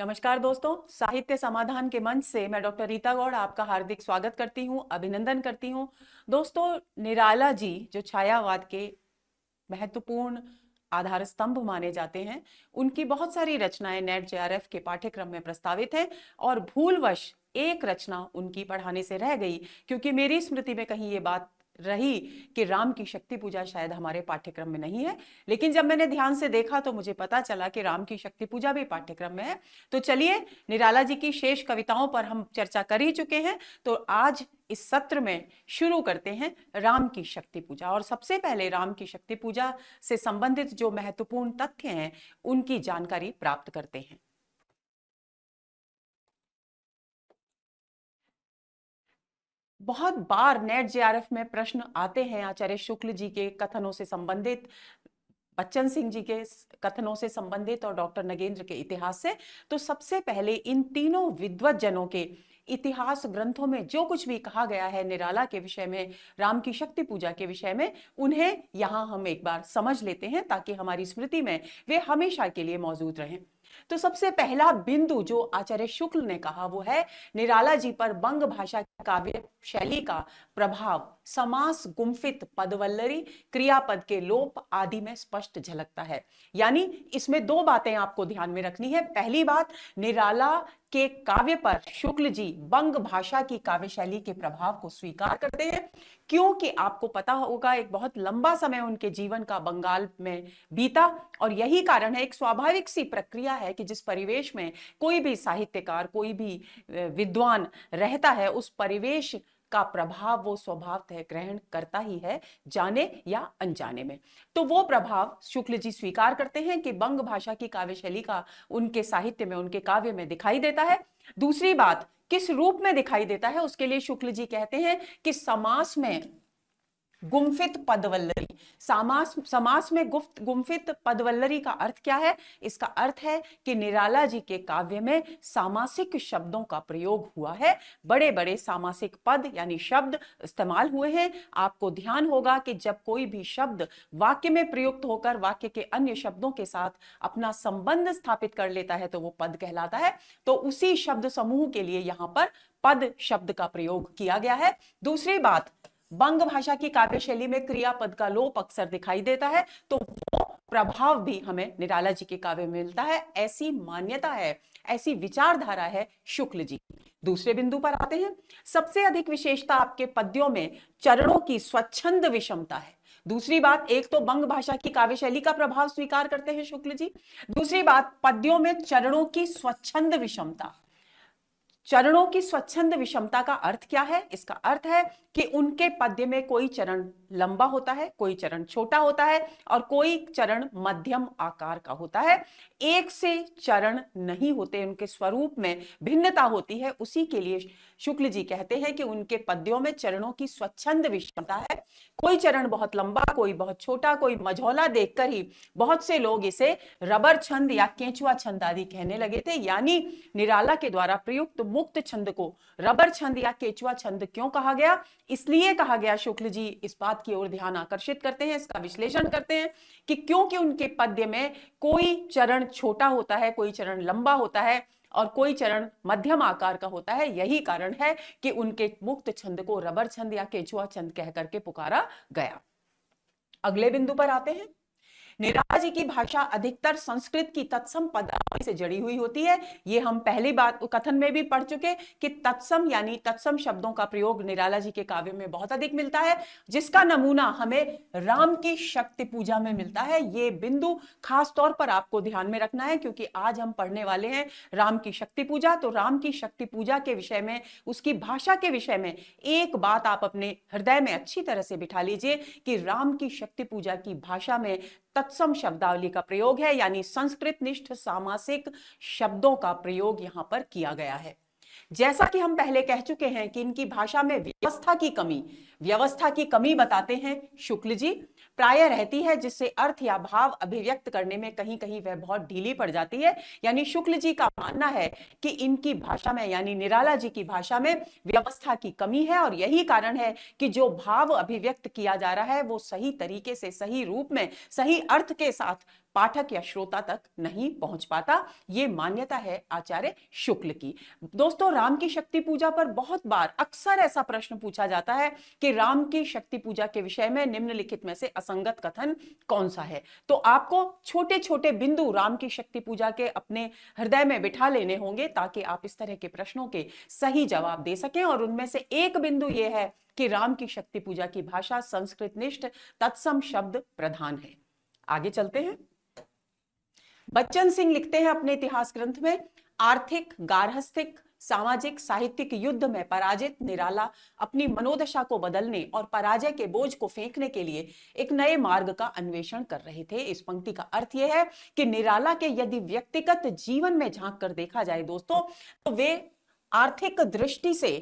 नमस्कार दोस्तों साहित्य समाधान के मंच से मैं डॉक्टर रीता गौड़ आपका हार्दिक स्वागत करती हूं अभिनंदन करती हूं दोस्तों निराला जी जो छायावाद के महत्वपूर्ण आधार स्तंभ माने जाते हैं उनकी बहुत सारी रचनाएं नेट जे के पाठ्यक्रम में प्रस्तावित हैं और भूलवश एक रचना उनकी पढ़ाने से रह गई क्योंकि मेरी स्मृति में कहीं ये बात रही कि राम की शक्ति पूजा शायद हमारे पाठ्यक्रम में नहीं है लेकिन जब मैंने ध्यान से देखा तो मुझे पता चला कि राम की शक्ति पूजा भी पाठ्यक्रम में है तो चलिए निराला जी की शेष कविताओं पर हम चर्चा कर ही चुके हैं तो आज इस सत्र में शुरू करते हैं राम की शक्ति पूजा और सबसे पहले राम की शक्ति पूजा से संबंधित जो महत्वपूर्ण तथ्य हैं उनकी जानकारी प्राप्त करते हैं बहुत बार नेट जेआरएफ में प्रश्न आते हैं आचार्य शुक्ल जी के कथनों से संबंधित बच्चन सिंह जी के कथनों से संबंधित और डॉक्टर नगेंद्र के इतिहास से तो सबसे पहले इन तीनों विद्वत जनों के इतिहास ग्रंथों में जो कुछ भी कहा गया है निराला के विषय में राम की शक्ति पूजा के विषय में उन्हें यहाँ हम एक बार समझ लेते हैं ताकि हमारी स्मृति में वे हमेशा के लिए मौजूद रहें तो सबसे पहला बिंदु जो आचार्य शुक्ल ने कहा वो है निराला जी पर बंग भाषा काव्य शैली का प्रभाव समास गुम्फित पदवल्लरी क्रियापद के लोप आदि में स्पष्ट झलकता है यानी इसमें दो बातें आपको ध्यान में रखनी है पहली बात निराला के काव्य पर शुक्ल जी बंग भाषा की काव्य शैली के प्रभाव को स्वीकार करते हैं क्योंकि आपको पता होगा एक बहुत लंबा समय उनके जीवन का बंगाल में बीता और यही कारण है एक स्वाभाविक सी प्रक्रिया है कि जिस परिवेश में कोई भी साहित्यकार कोई भी विद्वान रहता है उस परिवेश का प्रभाव वो तय ग्रहण करता ही है जाने या अनजाने में तो वो प्रभाव शुक्ल जी स्वीकार करते हैं कि बंग भाषा की काव्य शैली का उनके साहित्य में उनके काव्य में दिखाई देता है दूसरी बात किस रूप में दिखाई देता है उसके लिए शुक्ल जी कहते हैं कि समास में गुम्फित पदवल्लरी समास समास में गुप्त गुम्फित पदवल्लरी का अर्थ क्या है इसका अर्थ है कि निराला जी के काव्य में सामासिक शब्दों का प्रयोग हुआ है बड़े बड़े सामासिक पद यानी शब्द इस्तेमाल हुए हैं आपको ध्यान होगा कि जब कोई भी शब्द वाक्य में प्रयुक्त होकर वाक्य के अन्य शब्दों के साथ अपना संबंध स्थापित कर लेता है तो वो पद कहलाता है तो उसी शब्द समूह के लिए यहाँ पर पद शब्द का प्रयोग किया गया है दूसरी बात बंग भाषा की काव्य शैली में क्रियापद का लोप अक्सर दिखाई देता है तो वो प्रभाव भी हमें निराला जी के काव्य में मिलता है ऐसी मान्यता है ऐसी विचारधारा है शुक्ल जी दूसरे बिंदु पर आते हैं सबसे अधिक विशेषता आपके पद्यों में चरणों की स्वच्छंद विषमता है दूसरी बात एक तो बंग भाषा की काव्यशैली का प्रभाव स्वीकार करते हैं शुक्ल जी दूसरी बात पद्यों में चरणों की स्वच्छंद विषमता चरणों की स्वच्छंद विषमता का अर्थ क्या है इसका अर्थ है कि उनके पद्य में कोई चरण लंबा होता है कोई चरण छोटा होता है और कोई चरण मध्यम आकार का होता है एक से चरण नहीं होते उनके स्वरूप में भिन्नता होती है उसी के लिए शुक्ल जी कहते हैं कि उनके पद्यों में चरणों की स्वच्छंद विषमता है कोई चरण बहुत लंबा कोई बहुत छोटा कोई मझौला देखकर ही बहुत से लोग इसे रबर छंद या केंचुआ छंद आदि कहने लगे थे यानी निराला के द्वारा प्रयुक्त मुक्त छंद को रबर छंद या केचुआ छंद क्यों कहा गया इसलिए कहा गया शुक्ल जी इस बात की ओर ध्यान आकर्षित करते हैं इसका विश्लेषण करते हैं कि क्योंकि उनके पद्य में कोई चरण छोटा होता है कोई चरण लंबा होता है और कोई चरण मध्यम आकार का होता है यही कारण है कि उनके मुक्त छंद को रबर छंद या केचुआ छंद कहकर के पुकारा गया अगले बिंदु पर आते हैं निराला जी की भाषा अधिकतर संस्कृत की तत्सम पदावली से जड़ी हुई होती है ये हम पहली बात कथन में भी पढ़ चुके कि तत्सम यानी तत्सम शब्दों का प्रयोग निराला जी के काव्य में बहुत अधिक मिलता है जिसका नमूना हमें राम की शक्ति पूजा में मिलता है ये बिंदु खास तौर पर आपको ध्यान में रखना है क्योंकि आज हम पढ़ने वाले हैं राम की शक्ति पूजा तो राम की शक्ति पूजा के विषय में उसकी भाषा के विषय में एक बात आप अपने हृदय में अच्छी तरह से बिठा लीजिए कि राम की शक्ति पूजा की भाषा में तत्सम शब्दावली का प्रयोग है यानी संस्कृत निष्ठ सामासिक शब्दों का प्रयोग यहाँ पर किया गया है जैसा कि हम पहले कह चुके हैं कि इनकी भाषा में व्यवस्था की कमी व्यवस्था की कमी बताते हैं शुक्ल जी प्राय रहती है जिससे अर्थ या भाव अभिव्यक्त करने में कहीं कहीं वह बहुत ढीली पड़ जाती है यानी शुक्ल जी का मानना है कि इनकी भाषा में यानी निराला जी की भाषा में व्यवस्था की कमी है और यही कारण है कि जो भाव अभिव्यक्त किया जा रहा है वो सही तरीके से सही रूप में सही अर्थ के साथ पाठक या श्रोता तक नहीं पहुंच पाता ये मान्यता है आचार्य शुक्ल की दोस्तों राम की शक्ति पूजा पर बहुत बार अक्सर ऐसा प्रश्न पूछा जाता है कि राम की शक्ति पूजा के विषय में निम्नलिखित में से असंगत कथन कौन सा है तो आपको छोटे छोटे बिंदु राम की शक्ति पूजा के अपने हृदय में बिठा लेने होंगे ताकि आप इस तरह के प्रश्नों के सही जवाब दे सकें और उनमें से एक बिंदु यह है कि राम की शक्ति पूजा की भाषा संस्कृत निष्ठ तत्सम शब्द प्रधान है आगे चलते हैं बच्चन सिंह लिखते हैं अपने इतिहास ग्रंथ में आर्थिक गार्हस्थिक सामाजिक साहित्यिक युद्ध में पराजित निराला अपनी मनोदशा को बदलने और पराजय के बोझ को फेंकने के लिए एक नए मार्ग का अन्वेषण कर रहे थे इस पंक्ति का अर्थ यह है कि निराला के यदि व्यक्तिगत जीवन में झांक कर देखा जाए दोस्तों तो वे आर्थिक दृष्टि से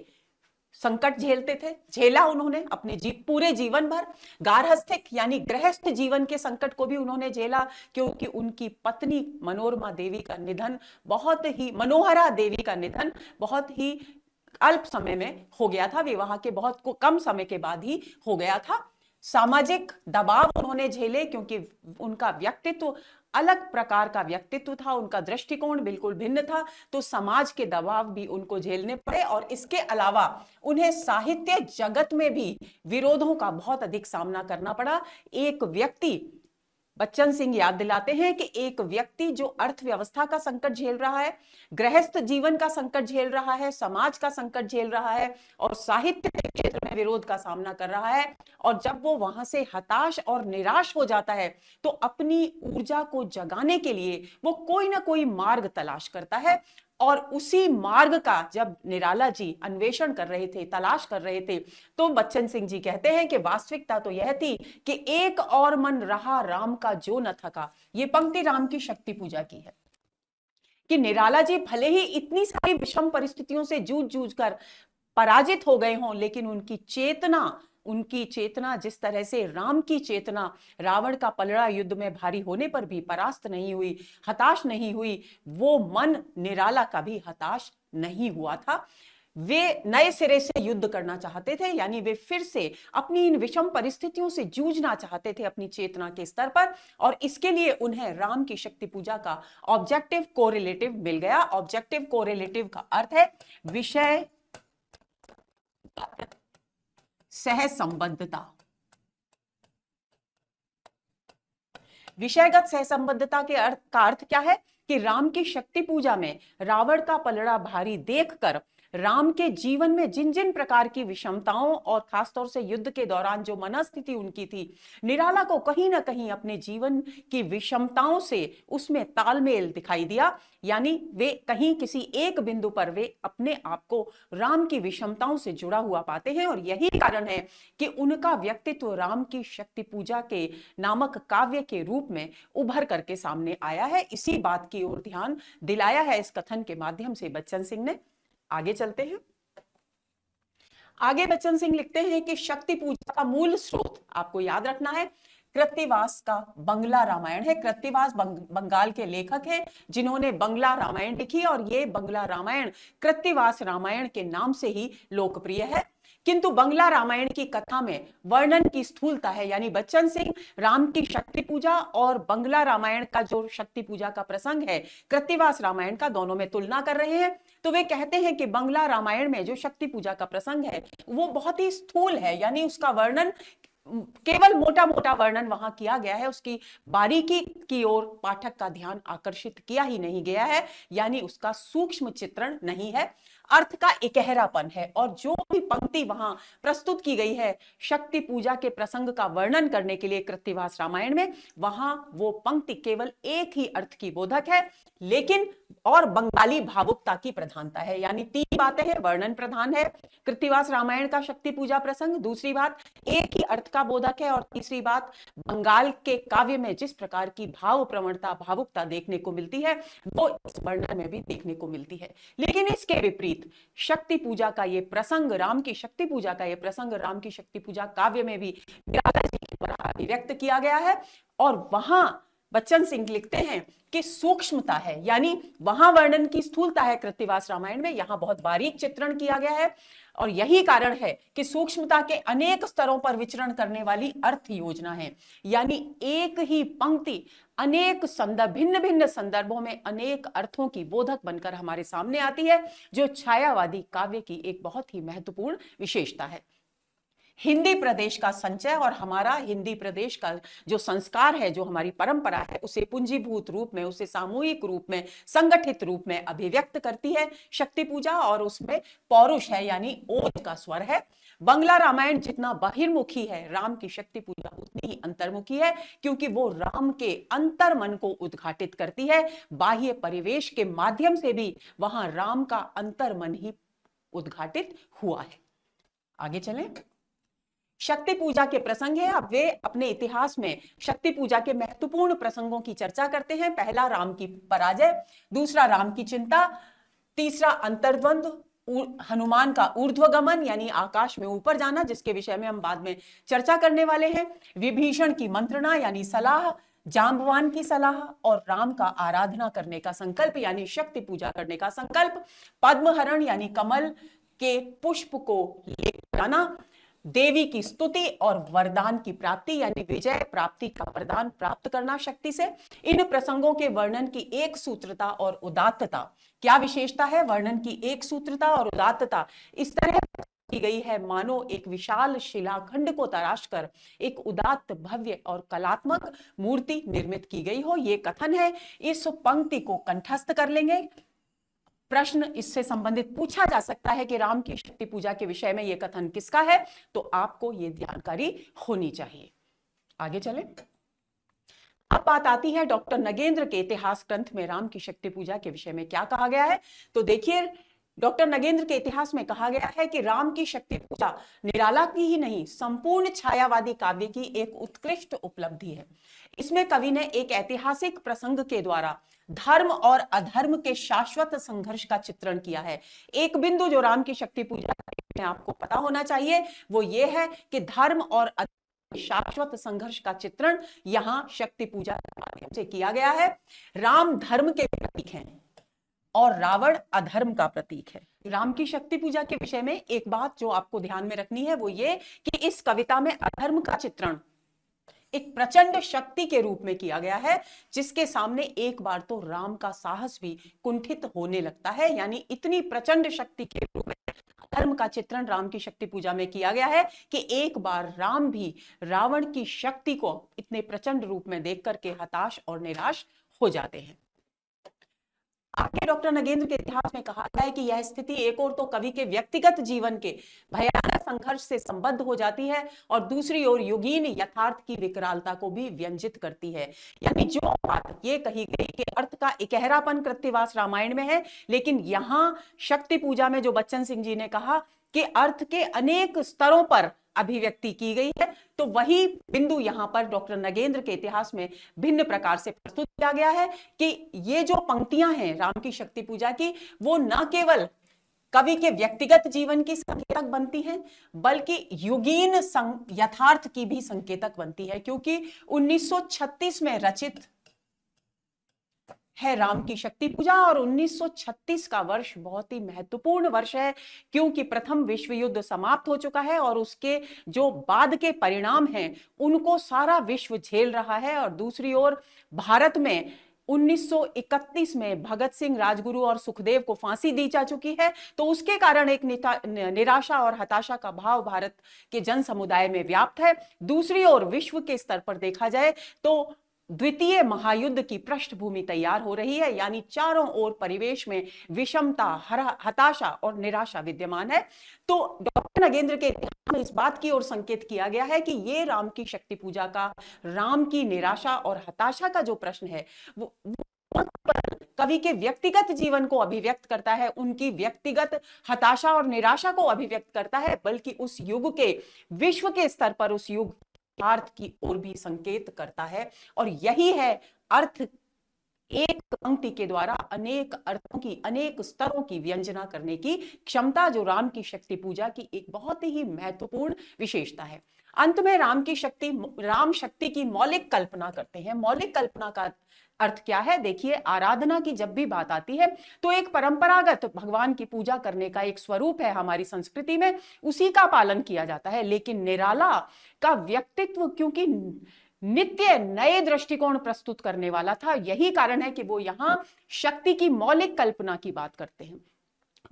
संकट झेलते थे झेला उन्होंने अपने जी पूरे जीवन भर गारहस्थिक यानी गृहस्थ जीवन के संकट को भी उन्होंने झेला क्योंकि उनकी पत्नी मनोरमा देवी का निधन बहुत ही मनोहरा देवी का निधन बहुत ही अल्प समय में हो गया था विवाह के बहुत कम समय के बाद ही हो गया था सामाजिक दबाव उन्होंने झेले क्योंकि उनका व्यक्तित्व अलग प्रकार का व्यक्तित्व था उनका दृष्टिकोण बिल्कुल भिन्न था तो समाज के दबाव भी उनको झेलने पड़े और इसके अलावा उन्हें साहित्य जगत में भी विरोधों का बहुत अधिक सामना करना पड़ा एक व्यक्ति बच्चन सिंह याद दिलाते हैं कि एक व्यक्ति जो अर्थव्यवस्था का संकट झेल रहा है गृहस्थ जीवन का संकट झेल रहा है समाज का संकट झेल रहा है और साहित्य के क्षेत्र में विरोध का सामना कर रहा है और जब वो वहां से हताश और निराश हो जाता है तो अपनी ऊर्जा को जगाने के लिए वो कोई ना कोई मार्ग तलाश करता है और उसी मार्ग का जब निराला जी अन्वेषण कर रहे थे तलाश कर रहे थे तो बच्चन सिंह जी कहते हैं कि वास्तविकता तो यह थी कि एक और मन रहा राम का जो न थका ये पंक्ति राम की शक्ति पूजा की है कि निराला जी भले ही इतनी सारी विषम परिस्थितियों से जूझ जूझ कर पराजित हो गए हों लेकिन उनकी चेतना उनकी चेतना जिस तरह से राम की चेतना रावण का पलड़ा युद्ध में भारी होने पर भी परास्त नहीं हुई हताश नहीं हुई वो मन निराला भी हताश नहीं हुआ था वे नए सिरे से युद्ध करना चाहते थे यानी वे फिर से अपनी इन विषम परिस्थितियों से जूझना चाहते थे अपनी चेतना के स्तर पर और इसके लिए उन्हें राम की शक्ति पूजा का ऑब्जेक्टिव कोरिलेटिव मिल गया ऑब्जेक्टिव कोरिलेटिव का अर्थ है विषय सहसंबद्धता विषयगत सहसंबद्धता के अर्थ का अर्थ क्या है कि राम की शक्ति पूजा में रावण का पलड़ा भारी देखकर राम के जीवन में जिन जिन प्रकार की विषमताओं और खासतौर से युद्ध के दौरान जो मनस्थिति उनकी थी निराला को कहीं ना कहीं अपने जीवन की विषमताओं से उसमें तालमेल दिखाई दिया यानी वे कहीं किसी एक बिंदु पर वे अपने आप को राम की विषमताओं से जुड़ा हुआ पाते हैं और यही कारण है कि उनका व्यक्तित्व राम की शक्ति पूजा के नामक काव्य के रूप में उभर करके सामने आया है इसी बात की ओर ध्यान दिलाया है इस कथन के माध्यम से बच्चन सिंह ने आगे चलते हैं आगे बच्चन सिंह लिखते हैं कि शक्ति पूजा का मूल स्रोत आपको याद रखना है कृतिवास का बंगला रामायण है कृतिवास बंग, बंगाल के लेखक हैं जिन्होंने बंगला रामायण लिखी और ये बंगला रामायण कृतिवास रामायण के नाम से ही लोकप्रिय है किंतु बंगला रामायण की कथा में वर्णन की स्थूलता है यानी बच्चन सिंह राम की शक्ति पूजा और बंगला रामायण का जो शक्ति पूजा का प्रसंग है कृतिवास रामायण का दोनों में तुलना कर रहे हैं तो वे कहते हैं कि बंगला रामायण में जो शक्ति पूजा का प्रसंग है वो बहुत ही स्थूल है यानी उसका वर्णन केवल मोटा मोटा वर्णन वहां किया गया है उसकी बारीकी की ओर पाठक का ध्यान आकर्षित किया ही नहीं गया है यानी उसका सूक्ष्म चित्रण नहीं है अर्थ का इकहरापन है और जो भी पंक्ति वहां प्रस्तुत की गई है शक्ति पूजा के प्रसंग का वर्णन करने के लिए कृतिवास रामायण में वहां वो पंक्ति केवल एक ही अर्थ की बोधक है लेकिन और बंगाली भावुकता की प्रधानता है यानी तीन बातें हैं वर्णन प्रधान है कृतिवास रामायण का शक्ति पूजा प्रसंग दूसरी बात एक ही अर्थ का बोधक है और तीसरी बात बंगाल के काव्य में जिस प्रकार की भाव प्रवणता भावुकता देखने को मिलती है वो इस वर्णन में भी देखने को मिलती है लेकिन इसके विपरीत शक्ति पूजा का ये प्रसंग राम की शक्ति पूजा का ये प्रसंग राम की शक्ति पूजा काव्य में भी व्यक्त किया गया है और वहां बच्चन सिंह लिखते हैं कि सूक्ष्मता है यानी वहां वर्णन की स्थूलता है कृतिवास रामायण में यहाँ बहुत बारीक चित्रण किया गया है और यही कारण है कि सूक्ष्मता के अनेक स्तरों पर विचरण करने वाली अर्थ योजना है यानी एक ही पंक्ति अनेक संदर्भ भिन्न भिन्न संदर्भों में अनेक अर्थों की बोधक बनकर हमारे सामने आती है जो छायावादी काव्य की एक बहुत ही महत्वपूर्ण विशेषता है हिंदी प्रदेश का संचय और हमारा हिंदी प्रदेश का जो संस्कार है जो हमारी परंपरा है उसे पूंजीभूत रूप में उसे सामूहिक रूप में संगठित रूप में अभिव्यक्त करती है शक्ति पूजा और उसमें पौरुष है यानी ओज का स्वर है बंगला रामायण जितना बहिर्मुखी है राम की शक्ति पूजा उतनी ही अंतर्मुखी है क्योंकि वो राम के अंतर मन को उद्घाटित करती है बाह्य परिवेश के माध्यम से भी वहां राम का अंतर मन ही उद्घाटित हुआ है आगे चलें शक्ति पूजा के प्रसंग है अब वे अपने इतिहास में शक्ति पूजा के महत्वपूर्ण प्रसंगों की चर्चा करते हैं पहला राम की पराजय दूसरा राम की चिंता तीसरा अंतर्द्वंद हनुमान का ऊर्ध्वगमन यानी आकाश में ऊपर जाना जिसके विषय में हम बाद में चर्चा करने वाले हैं विभीषण की मंत्रणा यानी सलाह जाम्बवान की सलाह और राम का आराधना करने का संकल्प यानी शक्ति पूजा करने का संकल्प पद्महरण यानी कमल के पुष्प को ले जाना देवी की स्तुति और वरदान की प्राप्ति यानी विजय प्राप्ति का वरदान प्राप्त करना शक्ति से इन प्रसंगों के वर्णन की एक सूत्रता और उदात्तता क्या विशेषता है वर्णन की एक सूत्रता और उदात्तता इस तरह की गई है मानो एक विशाल शिलाखंड को तराश कर एक उदात्त भव्य और कलात्मक मूर्ति निर्मित की गई हो ये कथन है इस पंक्ति को कंठस्थ कर लेंगे प्रश्न इससे संबंधित पूछा जा सकता है कि राम की शक्ति पूजा के विषय में यह कथन किसका है तो आपको यह जानकारी होनी चाहिए आगे चले अब बात आती है डॉक्टर नगेंद्र के इतिहास ग्रंथ में राम की शक्ति पूजा के विषय में क्या कहा गया है तो देखिए डॉक्टर नगेंद्र के इतिहास में कहा गया है कि राम की शक्ति पूजा निराला की ही नहीं संपूर्ण छायावादी काव्य की एक उत्कृष्ट उपलब्धि है इसमें कवि ने एक ऐतिहासिक प्रसंग के द्वारा धर्म और अधर्म के शाश्वत संघर्ष का चित्रण किया है एक बिंदु जो राम की शक्ति पूजा में आपको पता होना चाहिए वो ये है कि धर्म और शाश्वत संघर्ष का चित्रण यहाँ शक्ति पूजा के माध्यम से किया गया है राम धर्म के प्रतीक हैं और रावण अधर्म का प्रतीक है राम की शक्ति पूजा के विषय में एक बात जो आपको ध्यान में रखनी है वो ये कि इस कविता में अधर्म का चित्रण एक प्रचंड शक्ति के रूप में किया गया है जिसके सामने एक बार तो राम का साहस भी कुंठित होने लगता है यानी इतनी प्रचंड शक्ति के रूप में धर्म का चित्रण राम की शक्ति पूजा में किया गया है कि एक बार राम भी रावण की शक्ति को इतने प्रचंड रूप में देख करके हताश और निराश हो जाते हैं आपके डॉक्टर नगेंद्र के इतिहास में कहा गया है कि यह स्थिति एक और तो कवि के व्यक्तिगत जीवन के भयानक संघर्ष से संबद्ध हो जाती है और दूसरी ओर युगीन यथार्थ की विकरालता को भी व्यंजित करती है यानी जो बात ये कही गई कि अर्थ का इकहरापन कृत्यवास रामायण में है लेकिन यहाँ शक्ति पूजा में जो बच्चन सिंह जी ने कहा के अर्थ के अनेक स्तरों पर अभिव्यक्ति की गई है तो वही बिंदु यहाँ पर डॉक्टर नगेंद्र के इतिहास में भिन्न प्रकार से प्रस्तुत किया गया है कि ये जो पंक्तियां हैं राम की शक्ति पूजा की वो न केवल कवि के व्यक्तिगत जीवन की संकेतक बनती हैं बल्कि युगीन यथार्थ की भी संकेतक बनती है क्योंकि 1936 में रचित है राम की शक्ति पूजा और 1936 का वर्ष बहुत ही महत्वपूर्ण वर्ष है क्योंकि प्रथम विश्व युद्ध समाप्त हो चुका है और उसके जो बाद के परिणाम हैं उनको सारा विश्व झेल रहा है और दूसरी ओर भारत में 1931 में भगत सिंह राजगुरु और सुखदेव को फांसी दी जा चुकी है तो उसके कारण एक निराशा और हताशा का भाव भारत के जन समुदाय में व्याप्त है दूसरी ओर विश्व के स्तर पर देखा जाए तो द्वितीय महायुद्ध की पृष्ठभूमि तैयार हो रही है यानी चारों ओर परिवेश में विषमता हताशा और निराशा विद्यमान है तो डॉक्टर नगेंद्र के में इस बात की ओर संकेत किया गया है कि ये राम की शक्ति पूजा का राम की निराशा और हताशा का जो प्रश्न है वो, वो कवि के व्यक्तिगत जीवन को अभिव्यक्त करता है उनकी व्यक्तिगत हताशा और निराशा को अभिव्यक्त करता है बल्कि उस युग के विश्व के स्तर पर उस युग अर्थ की ओर भी संकेत करता है और यही है अर्थ एक पंक्ति के द्वारा अनेक अर्थों की अनेक स्तरों की व्यंजना करने की क्षमता जो राम की शक्ति पूजा की एक बहुत ही महत्वपूर्ण विशेषता है अंत में राम की शक्ति राम शक्ति की मौलिक कल्पना करते हैं मौलिक कल्पना का अर्थ क्या है देखिए आराधना की जब भी बात आती है तो एक परंपरागत भगवान की पूजा करने का एक स्वरूप है हमारी संस्कृति में उसी का पालन किया जाता है लेकिन निराला का व्यक्तित्व क्योंकि नित्य नए दृष्टिकोण प्रस्तुत करने वाला था यही कारण है कि वो यहाँ शक्ति की मौलिक कल्पना की बात करते हैं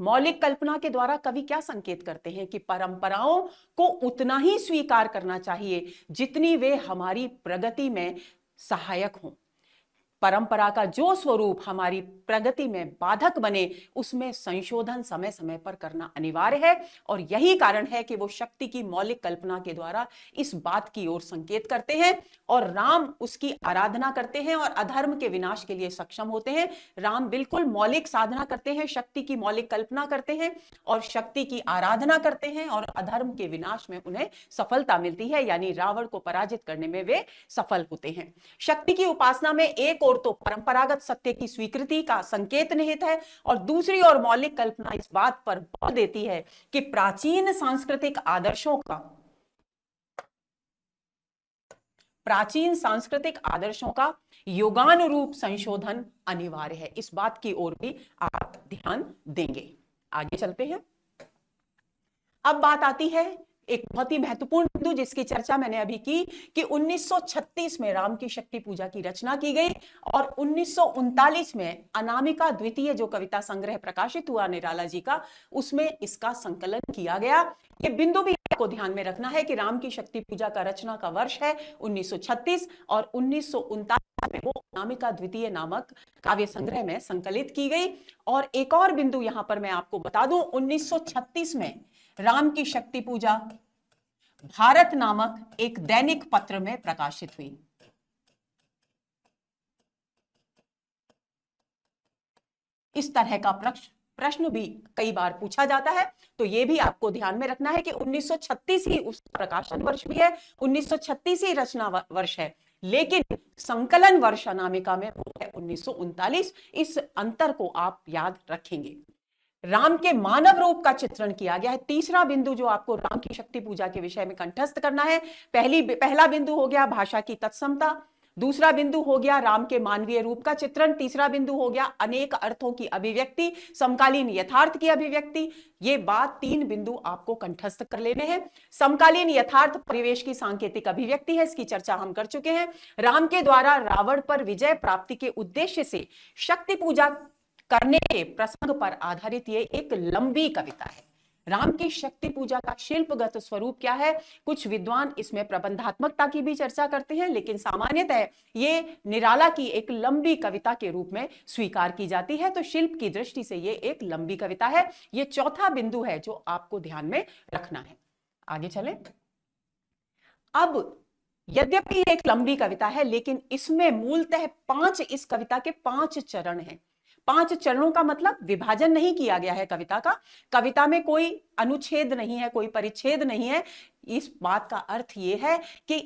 मौलिक कल्पना के द्वारा कवि क्या संकेत करते हैं कि परंपराओं को उतना ही स्वीकार करना चाहिए जितनी वे हमारी प्रगति में सहायक हों परंपरा का जो स्वरूप हमारी प्रगति में बाधक बने उसमें संशोधन समय समय पर करना अनिवार्य है और यही कारण है कि वो शक्ति की मौलिक कल्पना के द्वारा इस बात की ओर संकेत करते हैं और राम उसकी आराधना करते हैं और अधर्म के विनाश के लिए सक्षम होते हैं राम बिल्कुल मौलिक साधना करते हैं शक्ति की मौलिक कल्पना करते हैं और शक्ति की आराधना करते हैं और अधर्म के विनाश में उन्हें सफलता मिलती है यानी रावण को पराजित करने में वे सफल होते हैं शक्ति की उपासना में एक ओर तो परंपरागत सत्य की स्वीकृति का संकेत निहित है और दूसरी ओर मौलिक कल्पना इस बात पर बल देती है कि प्राचीन सांस्कृतिक आदर्शों का प्राचीन सांस्कृतिक आदर्शों का योगान रूप संशोधन अनिवार्य है इस बात की ओर भी आप ध्यान देंगे आगे चलते हैं अब बात आती है एक बहुत ही महत्वपूर्ण बिंदु जिसकी चर्चा मैंने अभी की कि 1936 में राम की शक्ति पूजा की रचना की गई और उन्नीस में अनामिका द्वितीय जो कविता संग्रह प्रकाशित हुआ निराला जी का उसमें इसका संकलन किया गया ये बिंदु भी आपको ध्यान में रखना है कि राम की शक्ति पूजा का रचना का वर्ष है उन्नीस और उन्नीस में वो अनामिका द्वितीय नामक काव्य संग्रह में संकलित की गई और एक और बिंदु यहां पर मैं आपको बता दूं 1936 में राम की शक्ति पूजा भारत नामक एक दैनिक पत्र में प्रकाशित हुई इस तरह का प्रश्न प्रश्न भी कई बार पूछा जाता है तो यह भी आपको ध्यान में रखना है कि 1936 ही उस प्रकाशन वर्ष भी है 1936 ही रचना वर्ष है लेकिन संकलन वर्ष अनामिका में सौ उनतालीस इस अंतर को आप याद रखेंगे राम के मानव रूप का चित्रण किया गया है तीसरा बिंदु जो आपको राम की शक्ति पूजा के विषय में कंठस्थ करना है पहली पहला बिंदु हो गया भाषा की तत्समता दूसरा बिंदु हो गया राम के मानवीय रूप का चित्रण तीसरा बिंदु हो गया अनेक अर्थों की अभिव्यक्ति समकालीन यथार्थ की अभिव्यक्ति ये बात तीन बिंदु आपको कंठस्थ कर लेने हैं समकालीन यथार्थ परिवेश की सांकेतिक अभिव्यक्ति है इसकी चर्चा हम कर चुके हैं राम के द्वारा रावण पर विजय प्राप्ति के उद्देश्य से शक्ति पूजा करने के प्रसंग पर आधारित ये एक लंबी कविता है राम की शक्ति पूजा का शिल्पगत स्वरूप क्या है कुछ विद्वान इसमें प्रबंधात्मकता की भी चर्चा करते हैं लेकिन सामान्यतः ये निराला की एक लंबी कविता के रूप में स्वीकार की जाती है तो शिल्प की दृष्टि से ये एक लंबी कविता है ये चौथा बिंदु है जो आपको ध्यान में रखना है आगे चले अब यद्यपि एक लंबी कविता है लेकिन इसमें मूलतः पांच इस कविता के पांच चरण हैं पांच चरणों का मतलब विभाजन नहीं किया गया है कविता का कविता में कोई अनुच्छेद नहीं है कोई परिच्छेद नहीं है इस बात का अर्थ ये है कि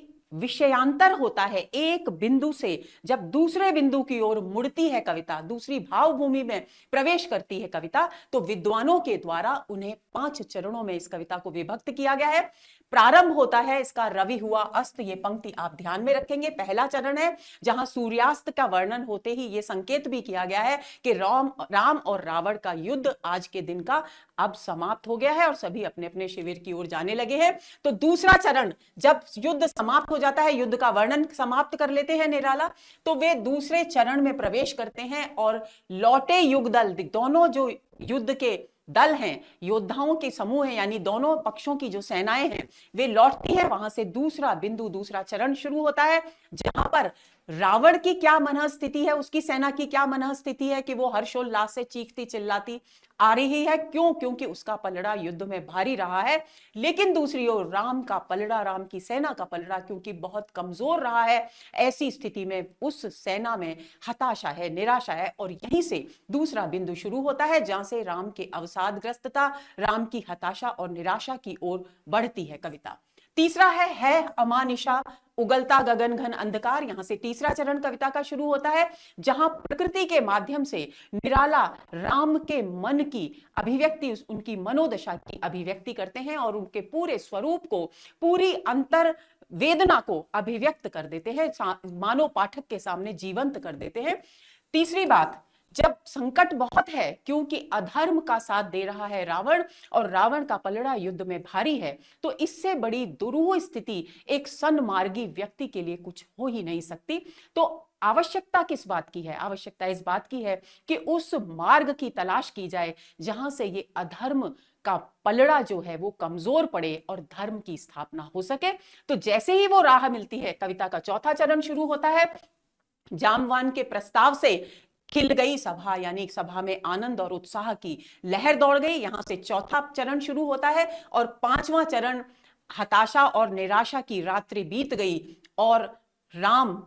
विषयांतर होता है एक बिंदु से जब दूसरे बिंदु की ओर मुड़ती है कविता दूसरी भावभूमि में प्रवेश करती है कविता तो विद्वानों के द्वारा उन्हें पांच चरणों में इस कविता को विभक्त किया गया है प्रारंभ होता है इसका रवि हुआ अस्त ये पंक्ति आप ध्यान में रखेंगे पहला चरण है जहां सूर्यास्त का वर्णन होते ही ये संकेत भी किया गया है कि राम राम और रावण का युद्ध आज के दिन का अब समाप्त हो गया है और सभी अपने अपने शिविर की ओर जाने लगे हैं तो दूसरा चरण जब युद्ध समाप्त हो जाता है युद्ध का वर्णन समाप्त कर लेते हैं निराला तो वे दूसरे चरण में प्रवेश करते हैं और लौटे युग दल दोनों जो युद्ध के दल हैं योद्धाओं के समूह हैं यानी दोनों पक्षों की जो सेनाएं हैं वे लौटती है वहां से दूसरा बिंदु दूसरा चरण शुरू होता है जहां पर रावण की क्या मनस्थिति स्थिति है उसकी सेना की क्या मनस्थिति स्थिति है कि वो हर्षोल्लास से चीखती चिल्लाती आ रही है क्यों क्योंकि उसका पलड़ा युद्ध में भारी रहा है लेकिन दूसरी ओर राम का पलड़ा राम की सेना का पलड़ा क्योंकि बहुत कमजोर रहा है ऐसी स्थिति में उस सेना में हताशा है निराशा है और यहीं से दूसरा बिंदु शुरू होता है जहां से राम के अवसादग्रस्तता राम की हताशा और निराशा की ओर बढ़ती है कविता तीसरा है है अमानिशा उगलता गगन घन अंधकार यहां से तीसरा चरण कविता का शुरू होता है जहां प्रकृति के माध्यम से निराला राम के मन की अभिव्यक्ति उनकी मनोदशा की अभिव्यक्ति करते हैं और उनके पूरे स्वरूप को पूरी अंतर वेदना को अभिव्यक्त कर देते हैं मानव पाठक के सामने जीवंत कर देते हैं तीसरी बात जब संकट बहुत है क्योंकि अधर्म का साथ दे रहा है रावण और रावण का पलड़ा युद्ध में भारी है तो इससे बड़ी दुरूह स्थिति एक सन्मार्गी व्यक्ति के लिए कुछ हो ही नहीं सकती तो आवश्यकता किस बात की है आवश्यकता इस बात की है कि उस मार्ग की तलाश की जाए जहां से ये अधर्म का पलड़ा जो है वो कमजोर पड़े और धर्म की स्थापना हो सके तो जैसे ही वो राह मिलती है कविता का चौथा चरण शुरू होता है जामवान के प्रस्ताव से खिल गई सभा यानी सभा में आनंद और उत्साह की लहर दौड़ गई यहां से चौथा चरण शुरू होता है और पांचवा चरण हताशा और निराशा की रात्रि बीत गई और राम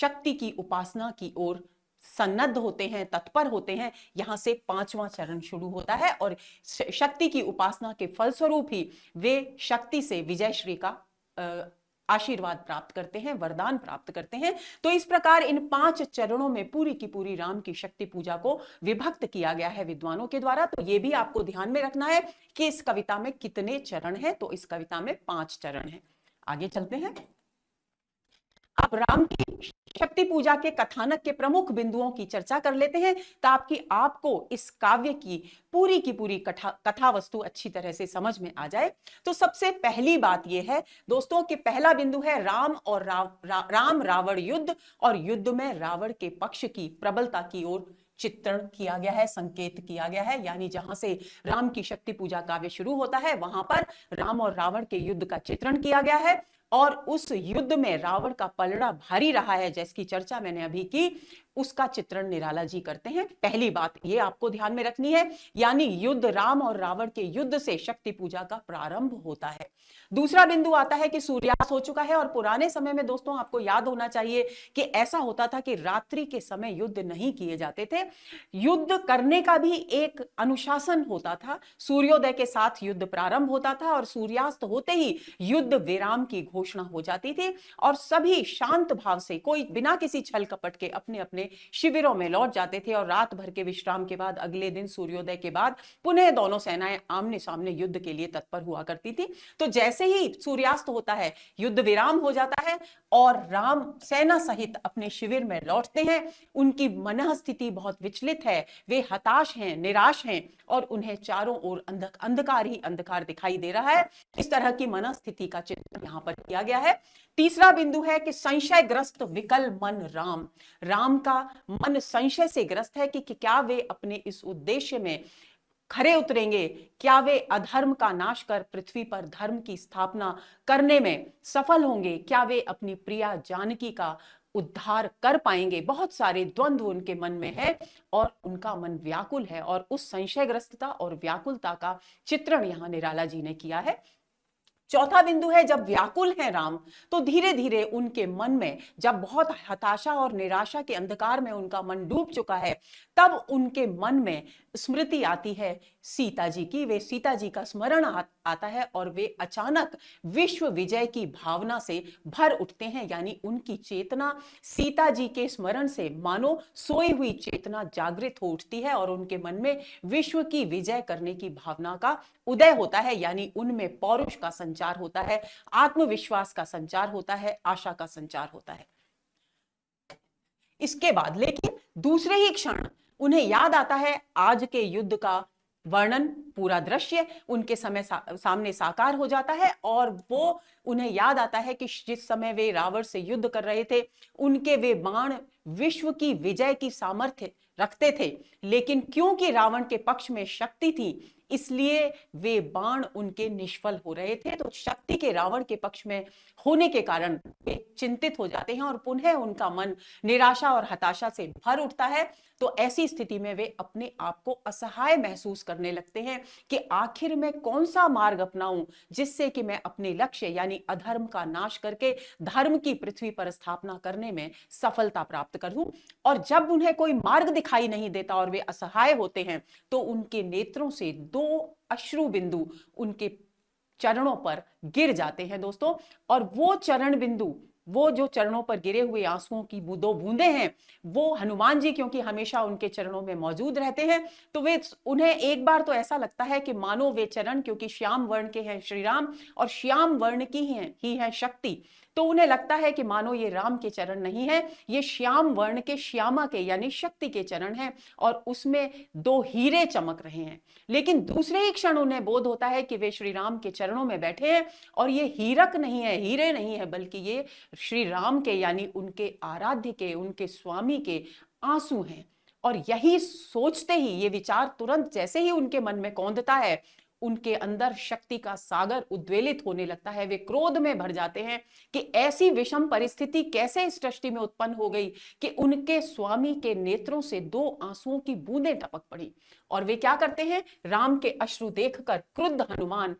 शक्ति की उपासना की ओर सन्नद्ध होते हैं तत्पर होते हैं यहाँ से पांचवा चरण शुरू होता है और शक्ति की उपासना के फलस्वरूप ही वे शक्ति से विजय श्री का आशीर्वाद प्राप्त करते हैं वरदान प्राप्त करते हैं तो इस प्रकार इन पांच चरणों में पूरी की पूरी राम की शक्ति पूजा को विभक्त किया गया है विद्वानों के द्वारा तो ये भी आपको ध्यान में रखना है कि इस कविता में कितने चरण हैं तो इस कविता में पांच चरण हैं आगे चलते हैं अब राम की शक्ति पूजा के कथानक के प्रमुख बिंदुओं की चर्चा कर लेते हैं ताकि आपको इस काव्य की पूरी की पूरी कथा कथा वस्तु अच्छी तरह से समझ में आ जाए तो सबसे पहली बात यह है दोस्तों कि पहला बिंदु है राम और राव रा, राम रावण युद्ध और युद्ध में रावण के पक्ष की प्रबलता की ओर चित्रण किया गया है संकेत किया गया है यानी जहां से राम की शक्ति पूजा काव्य शुरू होता है वहां पर राम और रावण के युद्ध का चित्रण किया गया है और उस युद्ध में रावण का पलड़ा भारी रहा है जैसकी चर्चा मैंने अभी की उसका चित्रण निराला जी करते हैं पहली बात ये आपको ध्यान में रखनी है यानी युद्ध राम और रावण के युद्ध से शक्ति पूजा का प्रारंभ होता है दूसरा बिंदु आता है कि सूर्यास्त हो चुका है और पुराने समय में दोस्तों आपको याद होना चाहिए कि ऐसा होता था कि रात्रि के समय युद्ध नहीं किए जाते थे युद्ध करने का भी एक अनुशासन होता था सूर्योदय के साथ युद्ध प्रारंभ होता था और सूर्यास्त होते ही युद्ध विराम की घोषणा हो जाती थी और सभी शांत भाव से कोई बिना किसी छल कपट के अपने अपने लिए शिविरों में लौट जाते थे और रात भर के विश्राम के बाद अगले दिन सूर्योदय के बाद पुनः दोनों सेनाएं आमने सामने युद्ध के लिए तत्पर हुआ करती थी तो जैसे ही सूर्यास्त होता है युद्ध विराम हो जाता है और राम सेना सहित अपने शिविर में लौटते हैं उनकी मन स्थिति बहुत विचलित है वे हताश हैं निराश हैं और उन्हें चारों ओर अंधकार ही अंधकार दिखाई दे रहा है इस तरह की मन स्थिति का चित्र यहाँ पर किया गया है तीसरा बिंदु है कि संशय ग्रस्त विकल मन राम राम का उनका मन संशय से ग्रस्त है कि, कि क्या वे अपने इस उद्देश्य में खरे उतरेंगे क्या वे अधर्म का नाश कर पृथ्वी पर धर्म की स्थापना करने में सफल होंगे क्या वे अपनी प्रिया जानकी का उद्धार कर पाएंगे बहुत सारे द्वंद्व उनके मन में है और उनका मन व्याकुल है और उस संशयग्रस्तता और व्याकुलता का चित्रण यहाँ निराला जी ने किया है चौथा बिंदु है जब व्याकुल हैं राम तो धीरे धीरे उनके मन में जब बहुत हताशा और निराशा के अंधकार में उनका मन डूब चुका है तब उनके मन में स्मृति आती है सीता जी की वे सीता जी का स्मरण आ, आता है और वे अचानक विश्व विजय की भावना से भर उठते हैं यानी उनकी चेतना सीता जी के स्मरण से मानो सोई हुई चेतना जागृत हो उठती है और उनके मन में विश्व की विजय करने की भावना का उदय होता है यानी उनमें पौरुष का संचार संचार होता है आत्मविश्वास का संचार होता है आशा का संचार होता है इसके बाद लेकिन दूसरे ही क्षण उन्हें याद आता है आज के युद्ध का वर्णन पूरा दृश्य उनके समय सा, सामने साकार हो जाता है और वो उन्हें याद आता है कि जिस समय वे रावण से युद्ध कर रहे थे उनके वे बाण विश्व की विजय की सामर्थ्य रखते थे लेकिन क्योंकि रावण के पक्ष में शक्ति थी इसलिए वे बाण उनके निष्फल हो रहे थे तो शक्ति के रावण के पक्ष में होने के कारण वे चिंतित हो जाते हैं और पुनः उनका मन निराशा और हताशा से भर उठता है तो ऐसी स्थिति में वे अपने आप को असहाय महसूस करने लगते हैं कि आखिर मैं कौन सा मार्ग अपनाऊं जिससे कि मैं अपने लक्ष्य यानी अधर्म का नाश करके धर्म की पृथ्वी पर स्थापना करने में सफलता प्राप्त करूं और जब उन्हें कोई मार्ग दिखाई नहीं देता और वे असहाय होते हैं तो उनके नेत्रों से दो अश्रु बिंदु उनके चरणों पर गिर जाते हैं दोस्तों और वो चरण बिंदु वो जो चरणों पर गिरे हुए आंसुओं की दो बूंदे हैं वो हनुमान जी क्योंकि हमेशा उनके चरणों में मौजूद रहते हैं तो वे उन्हें एक बार तो ऐसा लगता है कि मानो वे चरण क्योंकि श्याम वर्ण के हैं श्री राम और श्याम वर्ण की ही है, ही है शक्ति तो उन्हें लगता है कि मानो ये राम के चरण नहीं है ये श्याम वर्ण के श्यामा के यानी शक्ति के चरण हैं और उसमें दो हीरे चमक रहे हैं लेकिन दूसरे ही क्षण उन्हें बोध होता है कि वे श्री राम के चरणों में बैठे हैं और ये हीरक नहीं है हीरे नहीं है बल्कि ये श्री राम के यानी उनके आराध्य के उनके स्वामी के आंसू हैं और यही सोचते ही ये विचार तुरंत जैसे ही उनके मन में कौंधता है उनके अंदर शक्ति का सागर उद्वेलित होने लगता है वे क्रोध में भर जाते हैं कि ऐसी विषम परिस्थिति कैसे इस सृष्टि में उत्पन्न हो गई कि उनके स्वामी के नेत्रों से दो आंसुओं की बूंदें टपक पड़ी और वे क्या करते हैं राम के अश्रु देखकर क्रुद्ध हनुमान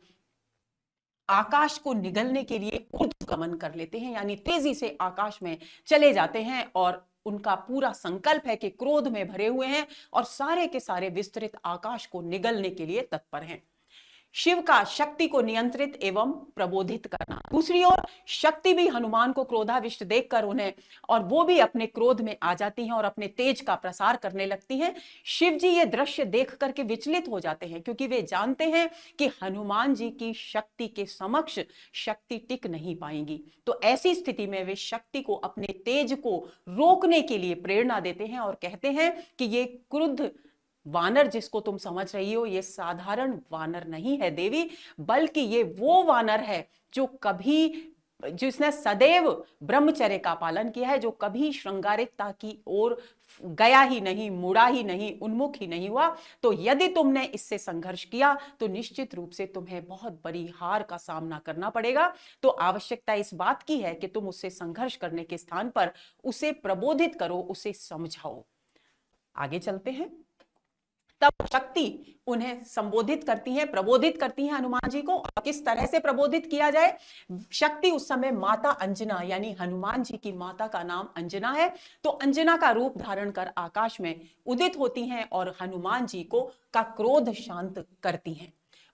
आकाश को निगलने के लिए ऊर्ध कर लेते हैं यानी तेजी से आकाश में चले जाते हैं और उनका पूरा संकल्प है कि क्रोध में भरे हुए हैं और सारे के सारे विस्तृत आकाश को निगलने के लिए तत्पर हैं शिव का शक्ति को नियंत्रित एवं प्रबोधित करना दूसरी ओर शक्ति भी हनुमान को क्रोधाविष्ट देखकर उन्हें और वो भी अपने क्रोध में आ जाती हैं और अपने तेज का प्रसार करने लगती हैं शिव जी ये दृश्य देख करके विचलित हो जाते हैं क्योंकि वे जानते हैं कि हनुमान जी की शक्ति के समक्ष शक्ति टिक नहीं पाएंगी तो ऐसी स्थिति में वे शक्ति को अपने तेज को रोकने के लिए प्रेरणा देते हैं और कहते हैं कि ये क्रुद्ध वानर जिसको तुम समझ रही हो ये साधारण वानर नहीं है देवी बल्कि ये वो वानर है जो कभी जिसने सदैव ब्रह्मचर्य का पालन किया है जो कभी श्रृंगारिकता की ओर गया ही नहीं मुड़ा ही नहीं उन्मुख ही नहीं हुआ तो यदि तुमने इससे संघर्ष किया तो निश्चित रूप से तुम्हें बहुत बड़ी हार का सामना करना पड़ेगा तो आवश्यकता इस बात की है कि तुम उससे संघर्ष करने के स्थान पर उसे प्रबोधित करो उसे समझाओ आगे चलते हैं तब शक्ति उन्हें संबोधित करती है प्रबोधित करती है हनुमान जी को और किस तरह से प्रबोधित किया जाए शक्ति उस समय माता अंजना यानी हनुमान जी की माता का नाम अंजना है तो अंजना का रूप धारण कर आकाश में उदित होती हैं और हनुमान जी को का क्रोध शांत करती हैं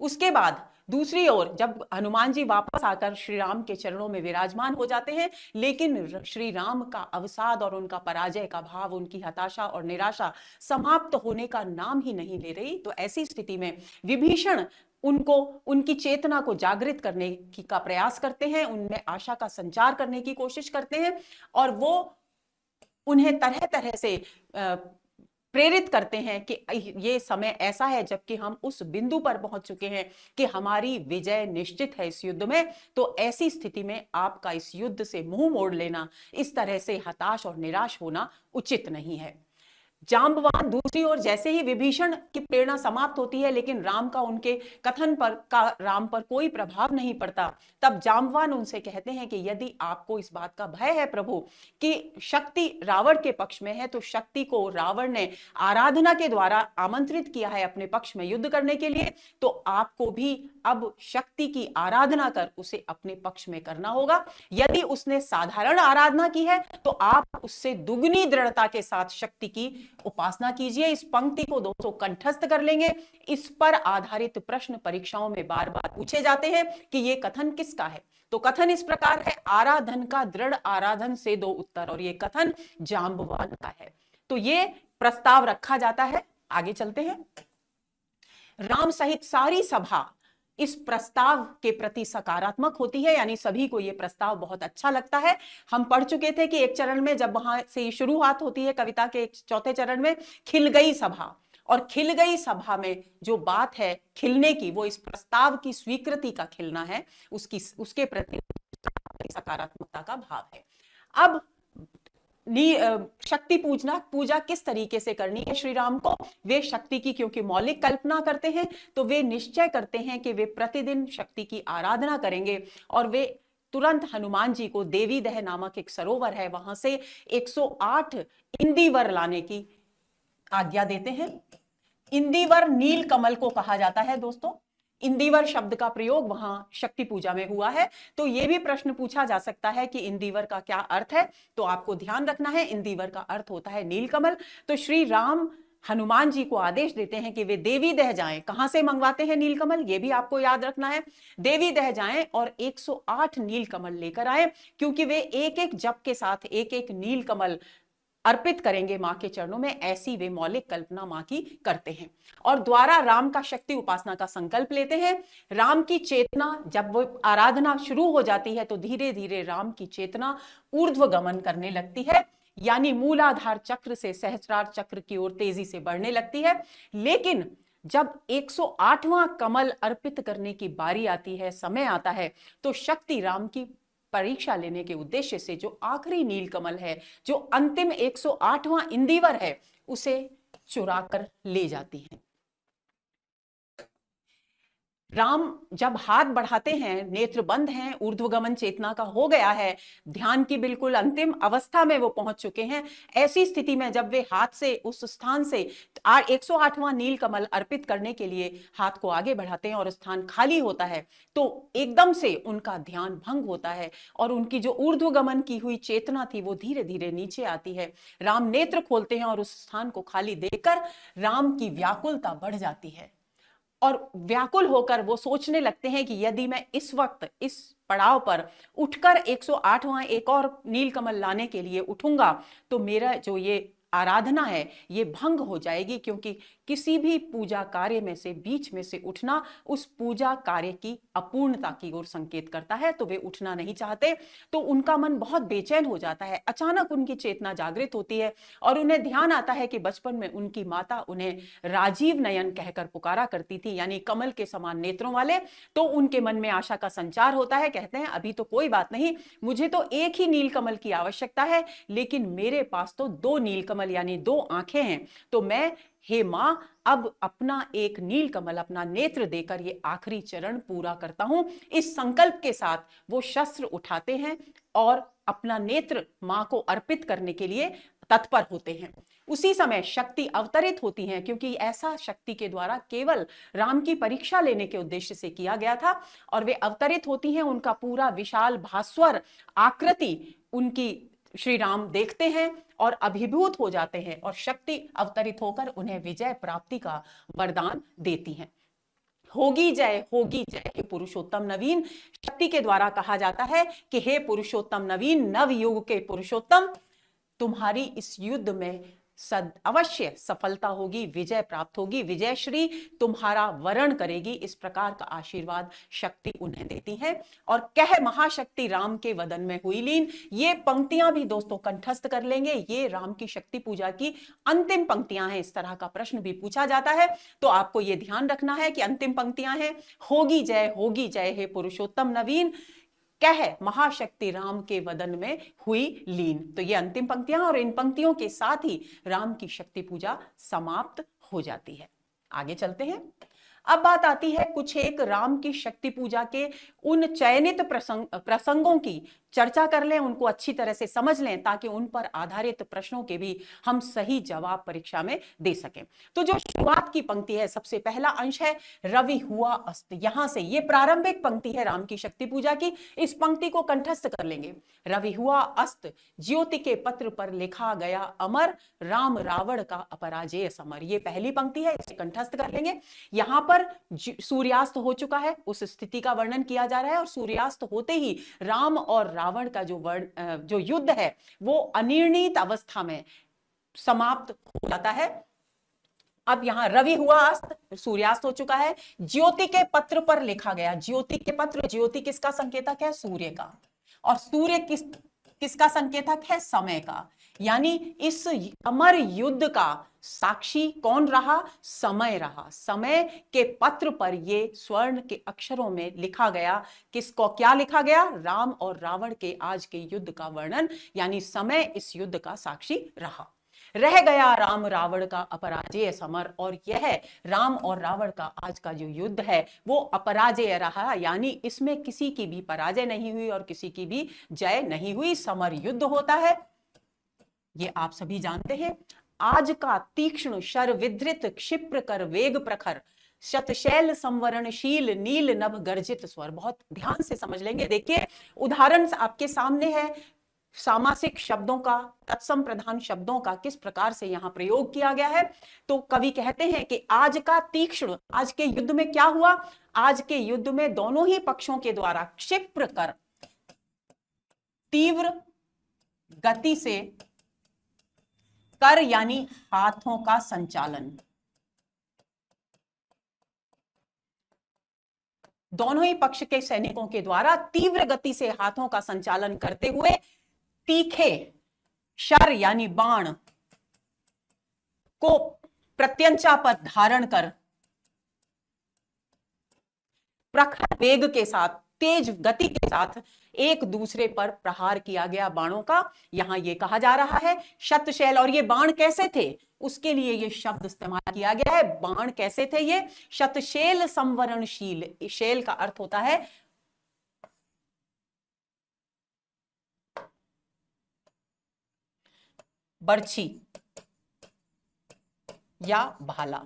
उसके बाद दूसरी ओर जब हनुमान जी वापस आकर श्री राम के चरणों में विराजमान हो जाते हैं लेकिन श्री राम का अवसाद और उनका पराजय का भाव उनकी हताशा और निराशा समाप्त होने का नाम ही नहीं ले रही तो ऐसी स्थिति में विभीषण उनको उनकी चेतना को जागृत करने की का प्रयास करते हैं उनमें आशा का संचार करने की कोशिश करते हैं और वो उन्हें तरह तरह से प्रेरित करते हैं कि ये समय ऐसा है जबकि हम उस बिंदु पर पहुंच चुके हैं कि हमारी विजय निश्चित है इस युद्ध में तो ऐसी स्थिति में आपका इस युद्ध से मुंह मोड़ लेना इस तरह से हताश और निराश होना उचित नहीं है जाम्बवान दूसरी ओर जैसे ही विभीषण की प्रेरणा समाप्त होती है लेकिन राम का उनके कथन पर का राम पर कोई प्रभाव नहीं पड़ता तब जाम्बवान उनसे कहते हैं कि यदि आपको इस बात का भय है प्रभु कि शक्ति रावण के पक्ष में है तो शक्ति को रावण ने आराधना के द्वारा आमंत्रित किया है अपने पक्ष में युद्ध करने के लिए तो आपको भी अब शक्ति की आराधना कर उसे अपने पक्ष में करना होगा यदि उसने साधारण आराधना की है तो आप उससे दुगनी दृढ़ता के साथ शक्ति की उपासना कीजिए इस पंक्ति को दोस्तों कंठस्थ कर लेंगे इस पर आधारित प्रश्न परीक्षाओं में बार बार पूछे जाते हैं कि ये कथन किसका है तो कथन इस प्रकार है आराधन का दृढ़ आराधन से दो उत्तर और ये कथन जाम्बवान का है तो ये प्रस्ताव रखा जाता है आगे चलते हैं राम सहित सारी सभा इस प्रस्ताव के प्रति सकारात्मक होती है यानी सभी को यह प्रस्ताव बहुत अच्छा लगता है हम पढ़ चुके थे कि एक चरण में जब वहां से शुरुआत होती है कविता के चौथे चरण में खिल गई सभा और खिल गई सभा में जो बात है खिलने की वो इस प्रस्ताव की स्वीकृति का खिलना है उसकी उसके प्रति सकारात्मकता का भाव है अब शक्ति पूजना पूजा किस तरीके से करनी है श्री राम को वे शक्ति की क्योंकि मौलिक कल्पना करते हैं तो वे निश्चय करते हैं कि वे प्रतिदिन शक्ति की आराधना करेंगे और वे तुरंत हनुमान जी को देवी दह नामक एक सरोवर है वहां से 108 इंदीवर लाने की आज्ञा देते हैं इंदीवर नील कमल को कहा जाता है दोस्तों इंदिवर शब्द का प्रयोग वहां शक्ति पूजा में हुआ है तो ये भी प्रश्न पूछा जा सकता है कि इंदिवर का क्या अर्थ है तो आपको ध्यान रखना है इंदिवर का अर्थ होता है नीलकमल तो श्री राम हनुमान जी को आदेश देते हैं कि वे देवी दह जाएं कहां से मंगवाते हैं नीलकमल ये भी आपको याद रखना है देवी दह जाएं और 108 नीलकमल लेकर आए क्योंकि वे एक एक जप के साथ एक एक नीलकमल अर्पित करेंगे माँ के चरणों में ऐसी वे मौलिक कल्पना माँ की करते हैं और द्वारा राम का शक्ति उपासना का संकल्प लेते हैं राम की चेतना जब वो आराधना शुरू हो जाती है तो धीरे धीरे राम की चेतना ऊर्ध्व गमन करने लगती है यानी मूलाधार चक्र से सहस्रार चक्र की ओर तेजी से बढ़ने लगती है लेकिन जब 108वां कमल अर्पित करने की बारी आती है समय आता है तो शक्ति राम की परीक्षा लेने के उद्देश्य से जो आखिरी नीलकमल है जो अंतिम 108वां इंदिवर है उसे चुरा कर ले जाती है राम जब हाथ बढ़ाते हैं नेत्र बंद हैं ऊर्ध्वगमन चेतना का हो गया है ध्यान की बिल्कुल अंतिम अवस्था में वो पहुंच चुके हैं ऐसी स्थिति में जब वे हाथ से उस स्थान से एक सौ आठवां नील कमल अर्पित करने के लिए हाथ को आगे बढ़ाते हैं और स्थान खाली होता है तो एकदम से उनका ध्यान भंग होता है और उनकी जो ऊर्ध्वगमन की हुई चेतना थी वो धीरे धीरे नीचे आती है राम नेत्र खोलते हैं और उस स्थान को खाली देकर राम की व्याकुलता बढ़ जाती है और व्याकुल होकर वो सोचने लगते हैं कि यदि मैं इस वक्त इस पड़ाव पर उठकर 108वां एक और नीलकमल लाने के लिए उठूंगा तो मेरा जो ये आराधना है ये भंग हो जाएगी क्योंकि किसी भी पूजा कार्य में से बीच में से उठना उस पूजा कार्य की अपूर्णता की ओर संकेत करता है तो वे उठना नहीं चाहते तो उनका मन बहुत बेचैन हो जाता है अचानक उनकी चेतना जागृत होती है और उन्हें ध्यान आता है कि बचपन में उनकी माता उन्हें राजीव नयन कहकर पुकारा करती थी यानी कमल के समान नेत्रों वाले तो उनके मन में आशा का संचार होता है कहते हैं अभी तो कोई बात नहीं मुझे तो एक ही नील कमल की आवश्यकता है लेकिन मेरे पास तो दो नील कमल यानी दो आंखें हैं तो मैं हे मां अब अपना एक नील कमल अपना नेत्र देकर ये आखिरी चरण पूरा करता हूं इस संकल्प के साथ वो शस्त्र उठाते हैं और अपना नेत्र मां को अर्पित करने के लिए तत्पर होते हैं उसी समय शक्ति अवतरित होती है क्योंकि ऐसा शक्ति के द्वारा केवल राम की परीक्षा लेने के उद्देश्य से किया गया था और वे अवतरित होती हैं उनका पूरा विशाल भास्वर आकृति उनकी श्री राम देखते हैं और अभिभूत हो जाते हैं और शक्ति अवतरित होकर उन्हें विजय प्राप्ति का वरदान देती है होगी जय होगी जय हे पुरुषोत्तम नवीन शक्ति के द्वारा कहा जाता है कि हे पुरुषोत्तम नवीन नव युग के पुरुषोत्तम तुम्हारी इस युद्ध में सद अवश्य सफलता होगी विजय प्राप्त होगी विजय श्री तुम्हारा वरण करेगी इस प्रकार का आशीर्वाद शक्ति उन्हें देती है और कह महाशक्ति राम के वदन में हुई लीन ये पंक्तियां भी दोस्तों कंठस्थ कर लेंगे ये राम की शक्ति पूजा की अंतिम पंक्तियां हैं इस तरह का प्रश्न भी पूछा जाता है तो आपको ये ध्यान रखना है कि अंतिम पंक्तियां हैं होगी जय होगी जय हे पुरुषोत्तम नवीन क्या है महाशक्ति राम के वदन में हुई लीन तो ये अंतिम पंक्तियां और इन पंक्तियों के साथ ही राम की शक्ति पूजा समाप्त हो जाती है आगे चलते हैं अब बात आती है कुछ एक राम की शक्ति पूजा के उन चयनित प्रसंग प्रसंगों की चर्चा कर लें उनको अच्छी तरह से समझ लें ताकि उन पर आधारित प्रश्नों के भी हम सही जवाब परीक्षा में दे सकें तो जो शुरुआत की पंक्ति है सबसे पहला अंश है रवि हुआ अस्त यहां से ये प्रारंभिक पंक्ति है राम की शक्ति पूजा की इस पंक्ति को कंठस्थ कर लेंगे रवि हुआ अस्त ज्योति के पत्र पर लिखा गया अमर राम रावण का अपराजय समर ये पहली पंक्ति है इसे कंठस्थ कर लेंगे यहां पर सूर्यास्त हो चुका है उस स्थिति का वर्णन किया जा रहा है और सूर्यास्त होते ही राम और रावण का जो वर्ण जो युद्ध है वो अनिर्णित अवस्था में समाप्त हो जाता है अब यहां रवि हुआ अस्त सूर्यास्त हो चुका है ज्योति के पत्र पर लिखा गया ज्योति के पत्र ज्योति किसका संकेतक है सूर्य का और सूर्य किस किसका संकेतक है समय का यानी इस अमर युद्ध का साक्षी कौन रहा समय रहा समय के पत्र पर यह स्वर्ण के अक्षरों में लिखा गया किसको क्या लिखा गया राम और रावण के आज के युद्ध का वर्णन यानी समय इस युद्ध का साक्षी रहा रह गया राम रावण का अपराजय समर और यह राम और रावण का आज का जो युद्ध है वो अपराजय रहा यानी इसमें किसी की भी पराजय नहीं हुई और किसी की भी जय नहीं हुई समर युद्ध होता है ये आप सभी जानते हैं आज का तीक्ष्ण विध्रित क्षिप्र कर वेग प्रखर शतशैल संवरणशील नील नभ गर्जित स्वर बहुत ध्यान से समझ लेंगे देखिए उदाहरण आपके सामने है सामासिक शब्दों का तत्सम प्रधान शब्दों का किस प्रकार से यहाँ प्रयोग किया गया है तो कवि कहते हैं कि आज का तीक्ष्ण आज के युद्ध में क्या हुआ आज के युद्ध में दोनों ही पक्षों के द्वारा क्षिप्र कर तीव्र गति से कर यानी हाथों का संचालन दोनों ही पक्ष के सैनिकों के द्वारा तीव्र गति से हाथों का संचालन करते हुए तीखे शर यानी बाण को प्रत्यंचा पर धारण कर प्रखर वेग के साथ तेज गति के साथ एक दूसरे पर प्रहार किया गया बाणों का यहां ये कहा जा रहा है शतशैल और ये बाण कैसे थे उसके लिए ये शब्द इस्तेमाल किया गया है बाण कैसे थे ये शतशैल संवरणशील शैल का अर्थ होता है बर्छी या भाला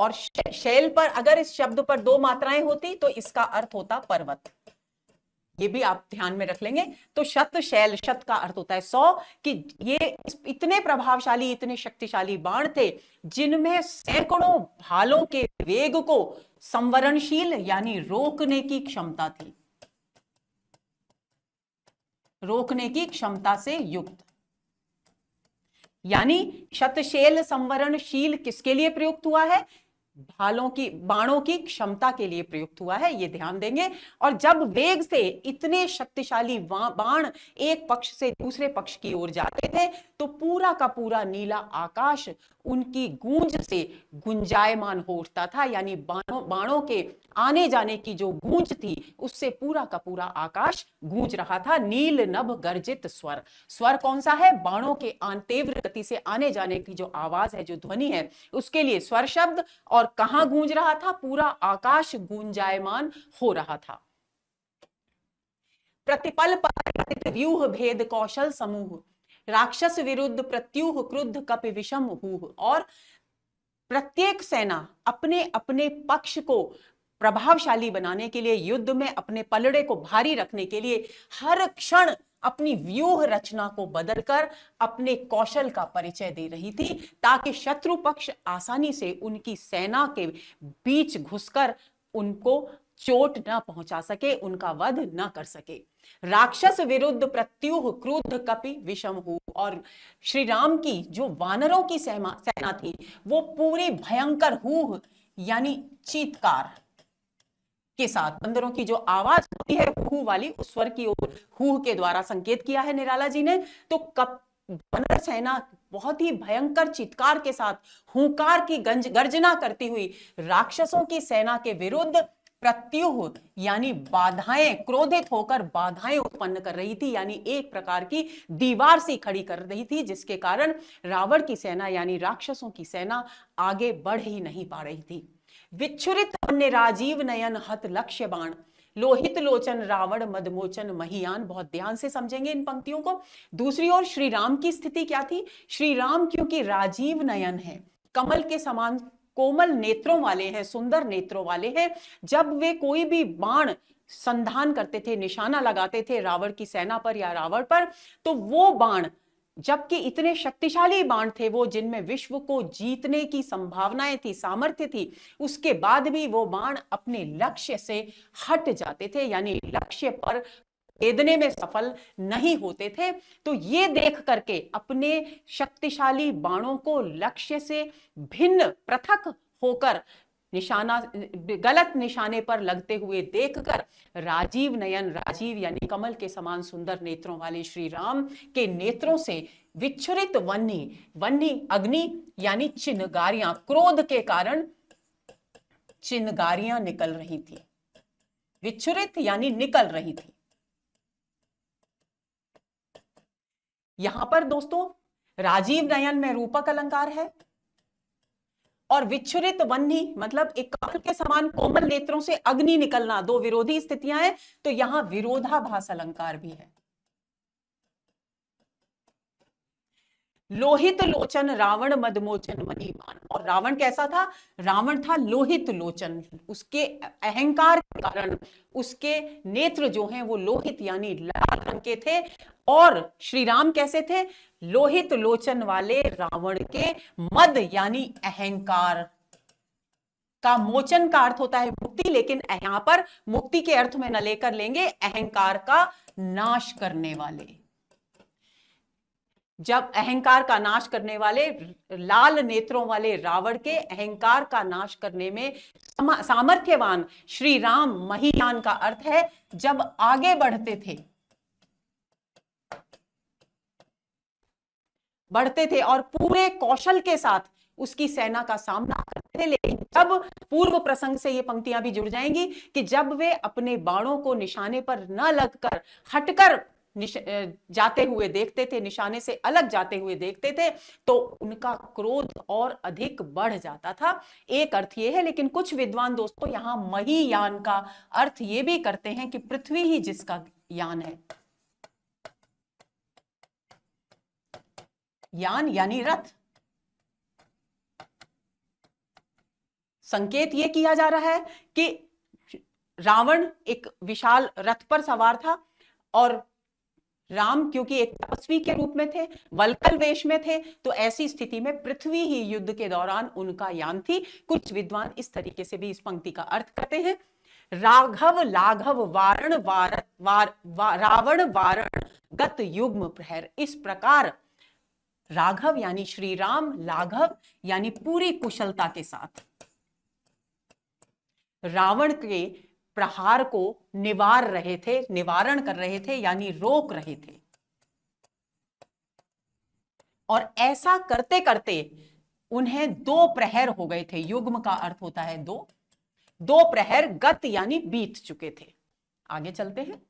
और शैल पर अगर इस शब्द पर दो मात्राएं होती तो इसका अर्थ होता पर्वत ये भी आप ध्यान में रख लेंगे तो शत शैल शत का अर्थ होता है सौ कि ये इतने प्रभावशाली इतने शक्तिशाली बाण थे जिनमें सैकड़ों भालों के वेग को संवरणशील यानी रोकने की क्षमता थी रोकने की क्षमता से युक्त यानी शतशैल संवरणशील किसके लिए प्रयुक्त हुआ है ढालों की बाणों की क्षमता के लिए प्रयुक्त हुआ है ये ध्यान देंगे और जब वेग से इतने शक्तिशाली बाण एक पक्ष से दूसरे पक्ष की ओर जाते थे तो पूरा का पूरा नीला आकाश उनकी गूंज से गुंजायमान हो उठता था यानी बाणों बाणों के आने जाने की जो गूंज थी उससे पूरा का पूरा आकाश गूंज रहा था नील नभ गर्जित स्वर स्वर कौन सा है बाणों के तीव्र गति से आने जाने की जो आवाज है जो ध्वनि है उसके लिए स्वर शब्द और और कहाँ गूंज रहा था पूरा आकाश गूंजायमान हो रहा था प्रतिपल व्यूह भेद कौशल समूह राक्षस विरुद्ध प्रत्यूह क्रुद्ध कप विषम हूह और प्रत्येक सेना अपने अपने पक्ष को प्रभावशाली बनाने के लिए युद्ध में अपने पलड़े को भारी रखने के लिए हर क्षण अपनी व्यूह रचना को बदलकर अपने कौशल का परिचय दे रही थी ताकि शत्रु पक्ष आसानी से उनकी सेना के बीच घुसकर उनको चोट न पहुंचा सके उनका वध न कर सके राक्षस विरुद्ध प्रत्युह क्रुद्ध कपि विषम हु और श्री राम की जो वानरों की सेना थी वो पूरी भयंकर हूह यानी चीतकार के साथ बंदरों की जो आवाज होती है हु वाली उस स्वर की ओर हु के द्वारा संकेत किया है निराला जी ने तो कप बंदर सेना बहुत ही भयंकर चित्कार के साथ हुंकार की गंज गर्जना करती हुई राक्षसों की सेना के विरुद्ध प्रत्युह यानी बाधाएं क्रोधित होकर बाधाएं उत्पन्न कर रही थी यानी एक प्रकार की दीवार सी खड़ी कर रही थी जिसके कारण रावण की सेना यानी राक्षसों की सेना आगे बढ़ ही नहीं पा रही थी विच्छुरित अन्य राजीव नयन हत लक्ष्य बाण लोहित लोचन रावण मदमोचन महियान बहुत ध्यान से समझेंगे इन पंक्तियों को दूसरी ओर श्री राम की स्थिति क्या थी श्री राम क्योंकि राजीव नयन है कमल के समान कोमल नेत्रों वाले हैं सुंदर नेत्रों वाले हैं जब वे कोई भी बाण संधान करते थे निशाना लगाते थे रावण की सेना पर या रावण पर तो वो बाण जबकि इतने शक्तिशाली बाण थे वो जिनमें विश्व को जीतने की संभावनाएं थी सामर्थ्य थी उसके बाद भी वो बाण अपने लक्ष्य से हट जाते थे यानी लक्ष्य पर भेदने में सफल नहीं होते थे तो ये देख करके अपने शक्तिशाली बाणों को लक्ष्य से भिन्न पृथक होकर निशाना गलत निशाने पर लगते हुए देखकर राजीव नयन राजीव यानी कमल के समान सुंदर नेत्रों वाले श्री राम के नेत्रों से विच्छुरित वन्नी वन्नी अग्नि यानी चिन्हगारियां क्रोध के कारण चिन्हगारियां निकल रही थी विच्छुरित यानी निकल रही थी यहां पर दोस्तों राजीव नयन में रूपक अलंकार है और विच्छुरित वन्नी मतलब एक कमल के समान कोमल नेत्रों से अग्नि निकलना दो विरोधी स्थितियां हैं तो यहाँ विरोधाभास अलंकार भी है लोहित लोचन रावण मदमोचन मनीमान और रावण कैसा था रावण था लोहित लोचन उसके अहंकार के कारण उसके नेत्र जो हैं वो लोहित यानी लाल रंग के थे और श्री राम कैसे थे लोहित लोचन वाले रावण के मद यानी अहंकार का मोचन का अर्थ होता है मुक्ति लेकिन यहां पर मुक्ति के अर्थ में न लेकर लेंगे अहंकार का नाश करने वाले जब अहंकार का नाश करने वाले लाल नेत्रों वाले रावण के अहंकार का नाश करने में सामर्थ्यवान श्री राम महीयान का अर्थ है जब आगे बढ़ते थे बढ़ते थे और पूरे कौशल के साथ उसकी सेना का सामना करते थे लेकिन जब पूर्व प्रसंग से ये पंक्तियां भी जुड़ जाएंगी कि जब वे अपने बाणों को निशाने पर न लगकर हटकर जाते हुए देखते थे निशाने से अलग जाते हुए देखते थे तो उनका क्रोध और अधिक बढ़ जाता था एक अर्थ ये है लेकिन कुछ विद्वान दोस्तों यहाँ मही यान का अर्थ ये भी करते हैं कि पृथ्वी ही जिसका यान है यान यानी रथ संकेत ये किया जा रहा है कि रावण एक विशाल रथ पर सवार था और राम क्योंकि एक तपस्वी के रूप में थे वलकल वेश में थे तो ऐसी स्थिति में पृथ्वी ही युद्ध के दौरान उनका यान थी कुछ विद्वान इस तरीके से भी इस पंक्ति का अर्थ करते हैं राघव लाघव वारण वार, वार, वार रावण वारण गत युग्म प्रहर इस प्रकार राघव यानी श्री राम लाघव यानी पूरी कुशलता के साथ रावण के प्रहार को निवार रहे थे निवारण कर रहे थे यानी रोक रहे थे और ऐसा करते करते उन्हें दो प्रहर हो गए थे युग्म का अर्थ होता है दो दो प्रहर गत यानी बीत चुके थे आगे चलते हैं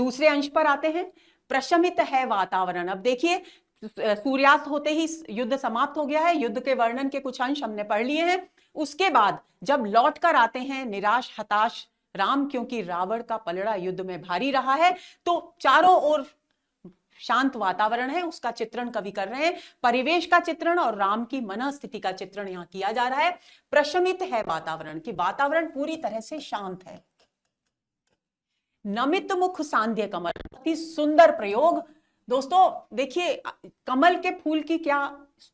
दूसरे अंश पर आते हैं प्रशमित है वातावरण अब देखिए सूर्यास्त होते ही युद्ध समाप्त हो गया है युद्ध के वर्णन के कुछ अंश हमने पढ़ लिए हैं उसके बाद जब लौट कर आते हैं निराश हताश राम क्योंकि रावण का पलड़ा युद्ध में भारी रहा है तो चारों ओर शांत वातावरण है उसका चित्रण कवि कर रहे हैं परिवेश का चित्रण और राम की मन स्थिति का चित्रण यहाँ किया जा रहा है प्रशमित है वातावरण की वातावरण पूरी तरह से शांत है नमित मुख सांध्य कमल अति सुंदर प्रयोग दोस्तों देखिए कमल के फूल की क्या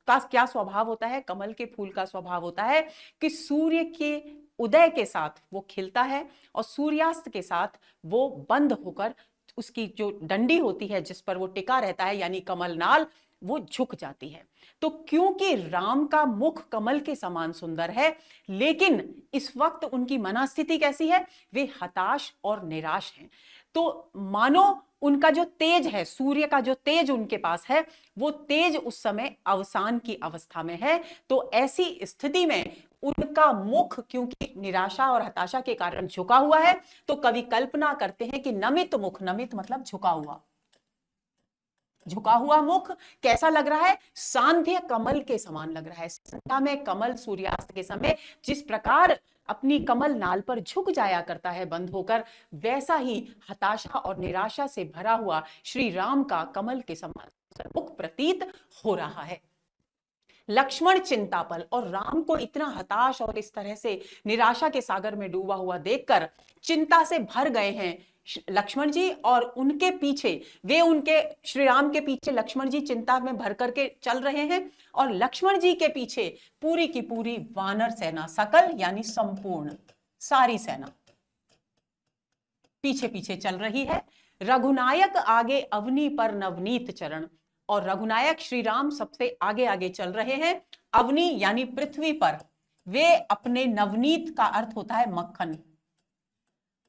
का क्या स्वभाव होता है कमल के फूल का स्वभाव होता है कि सूर्य के उदय के साथ वो खिलता है और सूर्यास्त के साथ वो बंद होकर उसकी जो डंडी होती है जिस पर वो टिका रहता है यानी कमल नाल वो झुक जाती है तो क्योंकि राम का मुख कमल के समान सुंदर है लेकिन इस वक्त उनकी मनास्थिति कैसी है वे हताश और निराश हैं तो मानो उनका जो तेज है सूर्य का जो तेज उनके पास है वो तेज उस समय अवसान की अवस्था में है तो ऐसी स्थिति में उनका मुख क्योंकि निराशा और हताशा के कारण झुका हुआ है तो कवि कल्पना करते हैं कि नमित मुख नमित मतलब झुका हुआ झुका हुआ मुख कैसा लग रहा है सांध्य कमल के समान लग रहा है में कमल सूर्यास्त के समय जिस प्रकार अपनी कमल नाल पर झुक जाया करता है बंद होकर वैसा ही हताशा और निराशा से भरा हुआ श्री राम का कमल के समान मुख प्रतीत हो रहा है लक्ष्मण चिंतापल और राम को इतना हताश और इस तरह से निराशा के सागर में डूबा हुआ देखकर चिंता से भर गए हैं लक्ष्मण जी और उनके पीछे वे उनके श्री राम के पीछे लक्ष्मण जी चिंता में भर करके चल रहे हैं और लक्ष्मण जी के पीछे पूरी की पूरी वानर सेना सकल यानी संपूर्ण सारी सेना पीछे पीछे चल रही है रघुनायक आगे अवनी पर नवनीत चरण और रघुनायक श्री राम सबसे आगे आगे चल रहे हैं अवनी यानी पृथ्वी पर वे अपने नवनीत का अर्थ होता है मक्खन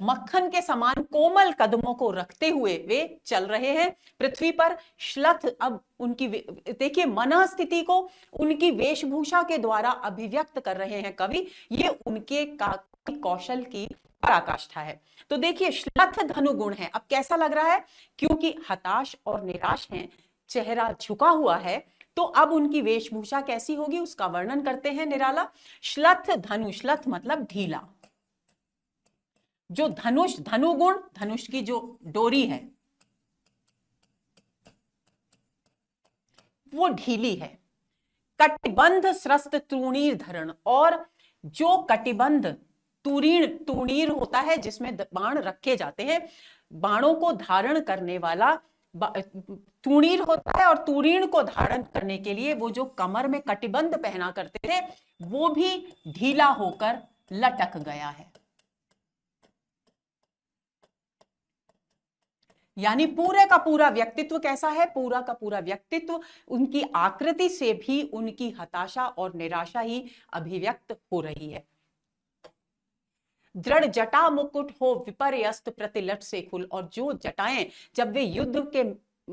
मक्खन के समान कोमल कदमों को रखते हुए वे चल रहे हैं पृथ्वी पर श्लथ अब उनकी देखिए मना स्थिति को उनकी वेशभूषा के द्वारा अभिव्यक्त कर रहे हैं कवि ये उनके का कौशल की पराकाष्ठा है तो देखिए श्लथ धनु गुण है अब कैसा लग रहा है क्योंकि हताश और निराश है चेहरा झुका हुआ है तो अब उनकी वेशभूषा कैसी होगी उसका वर्णन करते हैं निराला श्लथ धनु श्लथ मतलब ढीला जो धनुष धनुगुण धनुष की जो डोरी है वो ढीली है कटिबंध स्रस्त त्रुणीर धरण और जो कटिबंध तूरीर तुणीर होता है जिसमें बाण रखे जाते हैं बाणों को धारण करने वाला तुणीर होता है और तूरीण को धारण करने के लिए वो जो कमर में कटिबंध पहना करते थे वो भी ढीला होकर लटक गया है यानी पूरे का पूरा व्यक्तित्व कैसा है पूरा का पूरा व्यक्तित्व उनकी आकृति से भी उनकी हताशा और निराशा ही अभिव्यक्त हो रही है दृढ़ जटा मुकुट हो विपर्यस्त प्रतिलट से खुल और जो जटाएं जब वे युद्ध के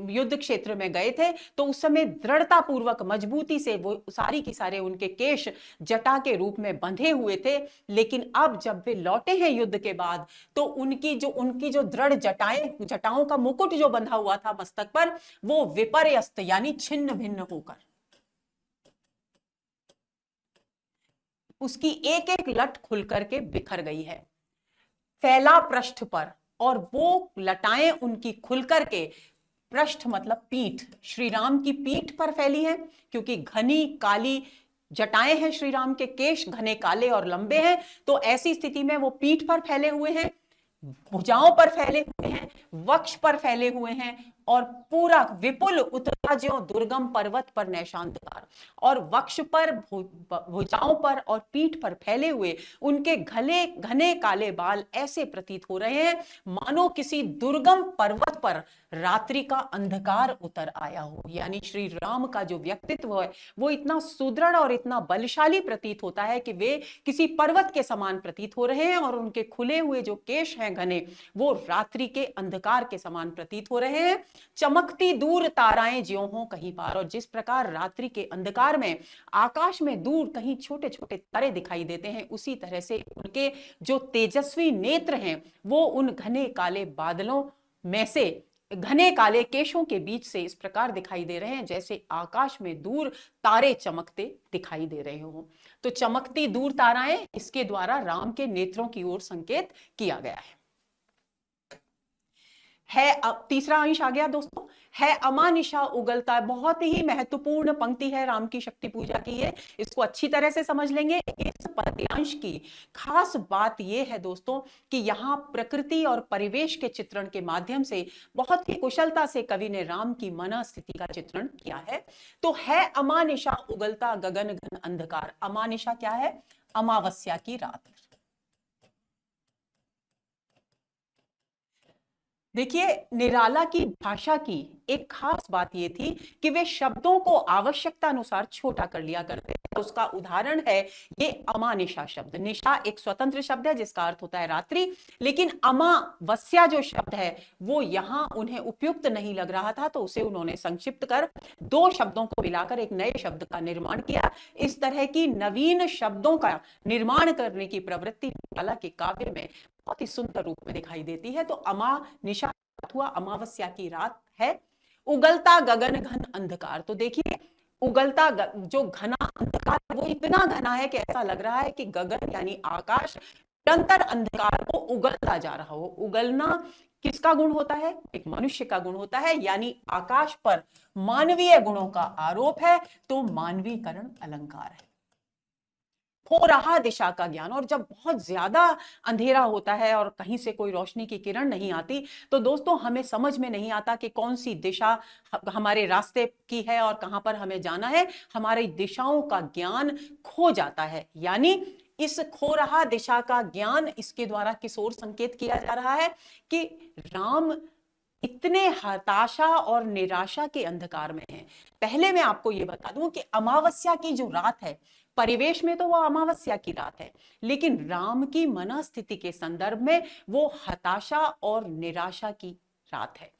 युद्ध क्षेत्र में गए थे तो उस समय दृढ़ता पूर्वक मजबूती से वो सारी की सारे उनके केश जटा के रूप में बंधे हुए थे लेकिन अब जब वे लौटे हैं युद्ध के बाद तो उनकी जो उनकी जो दृढ़ जटाएं जटाओं का मुकुट जो बंधा हुआ था मस्तक पर वो विपर्यस्त यानी छिन्न भिन्न होकर उसकी एक एक लट खुल करके बिखर गई है फैला पृष्ठ पर और वो लटाएं उनकी खुल करके पृष्ठ मतलब पीठ श्री राम की पीठ पर फैली है क्योंकि घनी काली जटाएं हैं श्री राम के केश घने काले और लंबे हैं तो ऐसी स्थिति में वो पीठ पर फैले हुए हैं भुजाओं पर फैले हुए हैं वक्ष पर फैले हुए हैं और पूरा विपुल उतरा जो दुर्गम पर्वत पर नैशांतकार और वक्ष पर भुजाओं पर और पीठ पर फैले हुए उनके घले घने काले बाल ऐसे प्रतीत हो रहे हैं मानो किसी दुर्गम पर्वत पर रात्रि का अंधकार उतर आया हो यानी श्री राम का जो व्यक्तित्व है वो इतना सुदृढ़ और इतना बलशाली प्रतीत होता है कि वे किसी पर्वत के समान प्रतीत हो रहे हैं और उनके खुले हुए जो केश हैं घने वो रात्रि के अंधकार के समान प्रतीत हो रहे हैं चमकती दूर ताराएं ज्यो हो कहीं पार और जिस प्रकार रात्रि के अंधकार में आकाश में दूर कहीं छोटे छोटे तारे दिखाई देते हैं उसी तरह से उनके जो तेजस्वी नेत्र हैं वो उन घने काले बादलों में से घने काले केशों के बीच से इस प्रकार दिखाई दे रहे हैं जैसे आकाश में दूर तारे चमकते दिखाई दे रहे हो तो चमकती दूर ताराएं इसके द्वारा राम के नेत्रों की ओर संकेत किया गया है है अब तीसरा अंश आ गया दोस्तों है अमानिशा उगलता बहुत ही महत्वपूर्ण पंक्ति है राम की शक्ति पूजा की है इसको अच्छी तरह से समझ लेंगे इस पद्यांश की खास बात यह है दोस्तों कि यहाँ प्रकृति और परिवेश के चित्रण के माध्यम से बहुत ही कुशलता से कवि ने राम की मना स्थिति का चित्रण किया है तो है अमानिशा उगलता गगन घन अंधकार अमानिशा क्या है अमावस्या की रात देखिए निराला की भाषा की एक खास बात यह थी कि वे शब्दों को आवश्यकता अनुसार छोटा कर लिया करते थे तो उसका उदाहरण है ये अमा निशा शब्द निशा एक स्वतंत्र शब्द है जिसका अर्थ होता है रात्रि लेकिन अमा वस्या जो शब्द है वो यहां उन्हें उपयुक्त नहीं लग रहा था तो उसे उन्होंने संक्षिप्त कर दो शब्दों को मिलाकर एक नए शब्द का निर्माण किया इस तरह की नवीन शब्दों का निर्माण करने की प्रवृत्ति निराला के काव्य में बहुत ही सुंदर रूप में दिखाई देती है तो अमा निशा हुआ अमावस्या की रात है उगलता गगन घन अंधकार तो देखिए उगलता ग, जो घना अंधकार वो इतना घना है कि ऐसा लग रहा है कि गगन यानी आकाश निरंतर अंधकार को उगलता जा रहा हो उगलना किसका गुण होता है एक मनुष्य का गुण होता है यानी आकाश पर मानवीय गुणों का आरोप है तो मानवीकरण अलंकार है हो रहा दिशा का ज्ञान और जब बहुत ज्यादा अंधेरा होता है और कहीं से कोई रोशनी की किरण नहीं आती तो दोस्तों हमें समझ में नहीं आता कि कौन सी दिशा हमारे रास्ते की है और कहां पर हमें जाना है हमारी दिशाओं का ज्ञान खो जाता है यानी इस खो रहा दिशा का ज्ञान इसके द्वारा किस ओर संकेत किया जा रहा है कि राम इतने हताशा और निराशा के अंधकार में है पहले मैं आपको ये बता दूं कि अमावस्या की जो रात है परिवेश में तो वो अमावस्या की रात है लेकिन राम की मना स्थिति के संदर्भ में वो हताशा और निराशा की रात है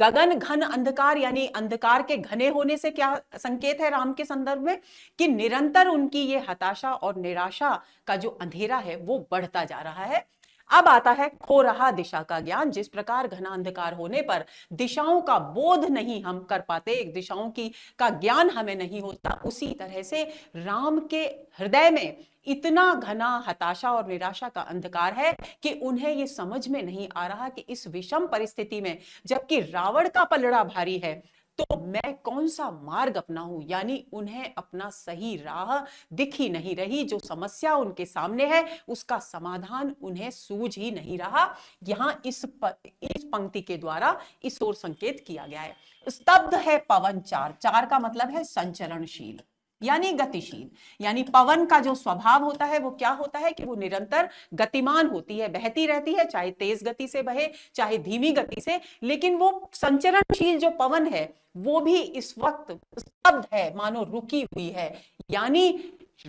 गगन घन अंधकार यानी अंधकार के घने होने से क्या संकेत है राम के संदर्भ में कि निरंतर उनकी ये हताशा और निराशा का जो अंधेरा है वो बढ़ता जा रहा है अब आता है खो रहा दिशा का ज्ञान जिस प्रकार घना अंधकार होने पर दिशाओं का बोध नहीं हम कर पाते एक दिशाओं की का ज्ञान हमें नहीं होता उसी तरह से राम के हृदय में इतना घना हताशा और निराशा का अंधकार है कि उन्हें ये समझ में नहीं आ रहा कि इस विषम परिस्थिति में जबकि रावण का पलड़ा भारी है तो मैं कौन सा मार्ग अपनाऊं यानी उन्हें अपना सही राह दिख ही नहीं रही जो समस्या उनके सामने है उसका समाधान उन्हें सूझ ही नहीं रहा यहां इस प, इस पंक्ति के द्वारा इस ओर संकेत किया गया है स्तब्ध है पवन चार चार का मतलब है संचरणशील यानी गतिशील यानी पवन का जो स्वभाव होता है वो क्या होता है कि वो निरंतर गतिमान होती है बहती रहती है चाहे तेज गति से बहे चाहे धीमी गति से लेकिन वो संचरणशील जो पवन है वो भी इस वक्त स्तब्ध है मानो रुकी हुई है यानी